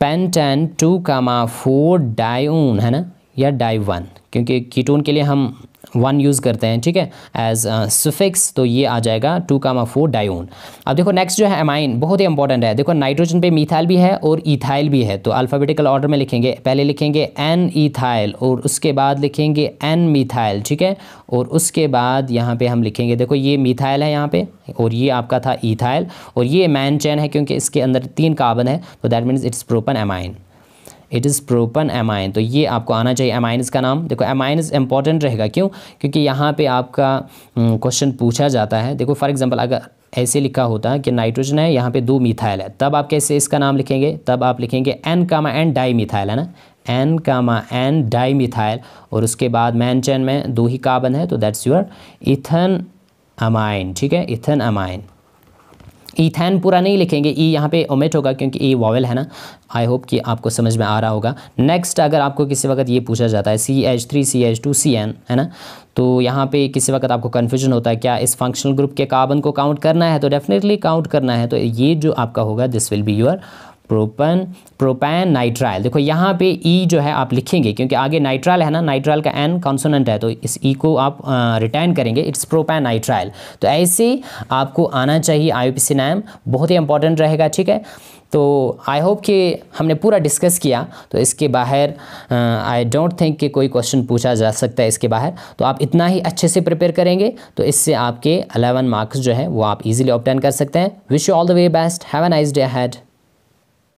pentane two comma four dione है ना या डाई वन क्योंकि कीटोन के लिए हम वन यूज़ करते हैं ठीक है एज सुफिक्स uh, तो ये आ जाएगा टू कामा फोर डायोन अब देखो नेक्स्ट जो है एमाइन बहुत ही इंपॉर्टेंट है देखो नाइट्रोजन पे मिथाइल भी है और इथाइल भी है तो अल्फ़ाबेटिकल ऑर्डर में लिखेंगे पहले लिखेंगे एन इथाइल और उसके बाद लिखेंगे एन मिथाइल ठीक है और उसके बाद यहाँ पे हम लिखेंगे देखो ये मिथाइल है यहाँ पे और ये आपका था इथाइल और ये मैन चैन है क्योंकि इसके अंदर तीन कार्बन है तो that means it's propan amine it is propan amine तो ये आपको आना चाहिए एमाइन का नाम देखो एमाइन इज़ इंपॉर्टेंट रहेगा क्यों क्योंकि यहाँ पे आपका क्वेश्चन हम्म, पूछा जाता है देखो फॉर एग्जांपल अगर ऐसे लिखा होता है कि नाइट्रोजन है यहाँ पे दो मिथाइल है तब आप कैसे इसका नाम लिखेंगे तब आप लिखेंगे N comma N dimethyl है ना N comma N dimethyl और उसके बाद मैन चैन में दो ही कार्बन है तो दैट्स योर इथन अमाइन ठीक है इथन अमाइन ईथैन e पूरा नहीं लिखेंगे ई e यहाँ पे ओमेट होगा क्योंकि ई e वॉवल है ना आई होप कि आपको समझ में आ रहा होगा नेक्स्ट अगर आपको किसी वक्त ये पूछा जाता है C H three C H two C N है ना तो यहाँ पे किसी वक्त आपको कन्फ्यूजन होता है क्या इस फंक्शनल ग्रुप के कार्बन को काउंट करना है तो डेफिनेटली काउंट करना है तो ये जो आपका होगा this will be your propan propane nitrile देखो यहाँ पे ई e जो है आप लिखेंगे क्योंकि आगे नाइट्राइल है ना नाइट्राइल का एन कॉन्सोनेंट है तो इस ई e को आप रिटर्न करेंगे इट्स प्रोपैन नाइट्राइल तो ऐसे आपको आना चाहिए सी नाम बहुत ही इंपॉर्टेंट रहेगा ठीक है तो आई होप कि हमने पूरा डिस्कस किया तो इसके बाहर आई डोंट थिंक कि कोई क्वेश्चन पूछा जा सकता है इसके बाहर तो आप इतना ही अच्छे से प्रिपेयर करेंगे तो इससे आपके अलेवन मार्क्स जो है वो आप इजीली ऑप्टेन कर सकते हैं wish you all the way best have a nice day had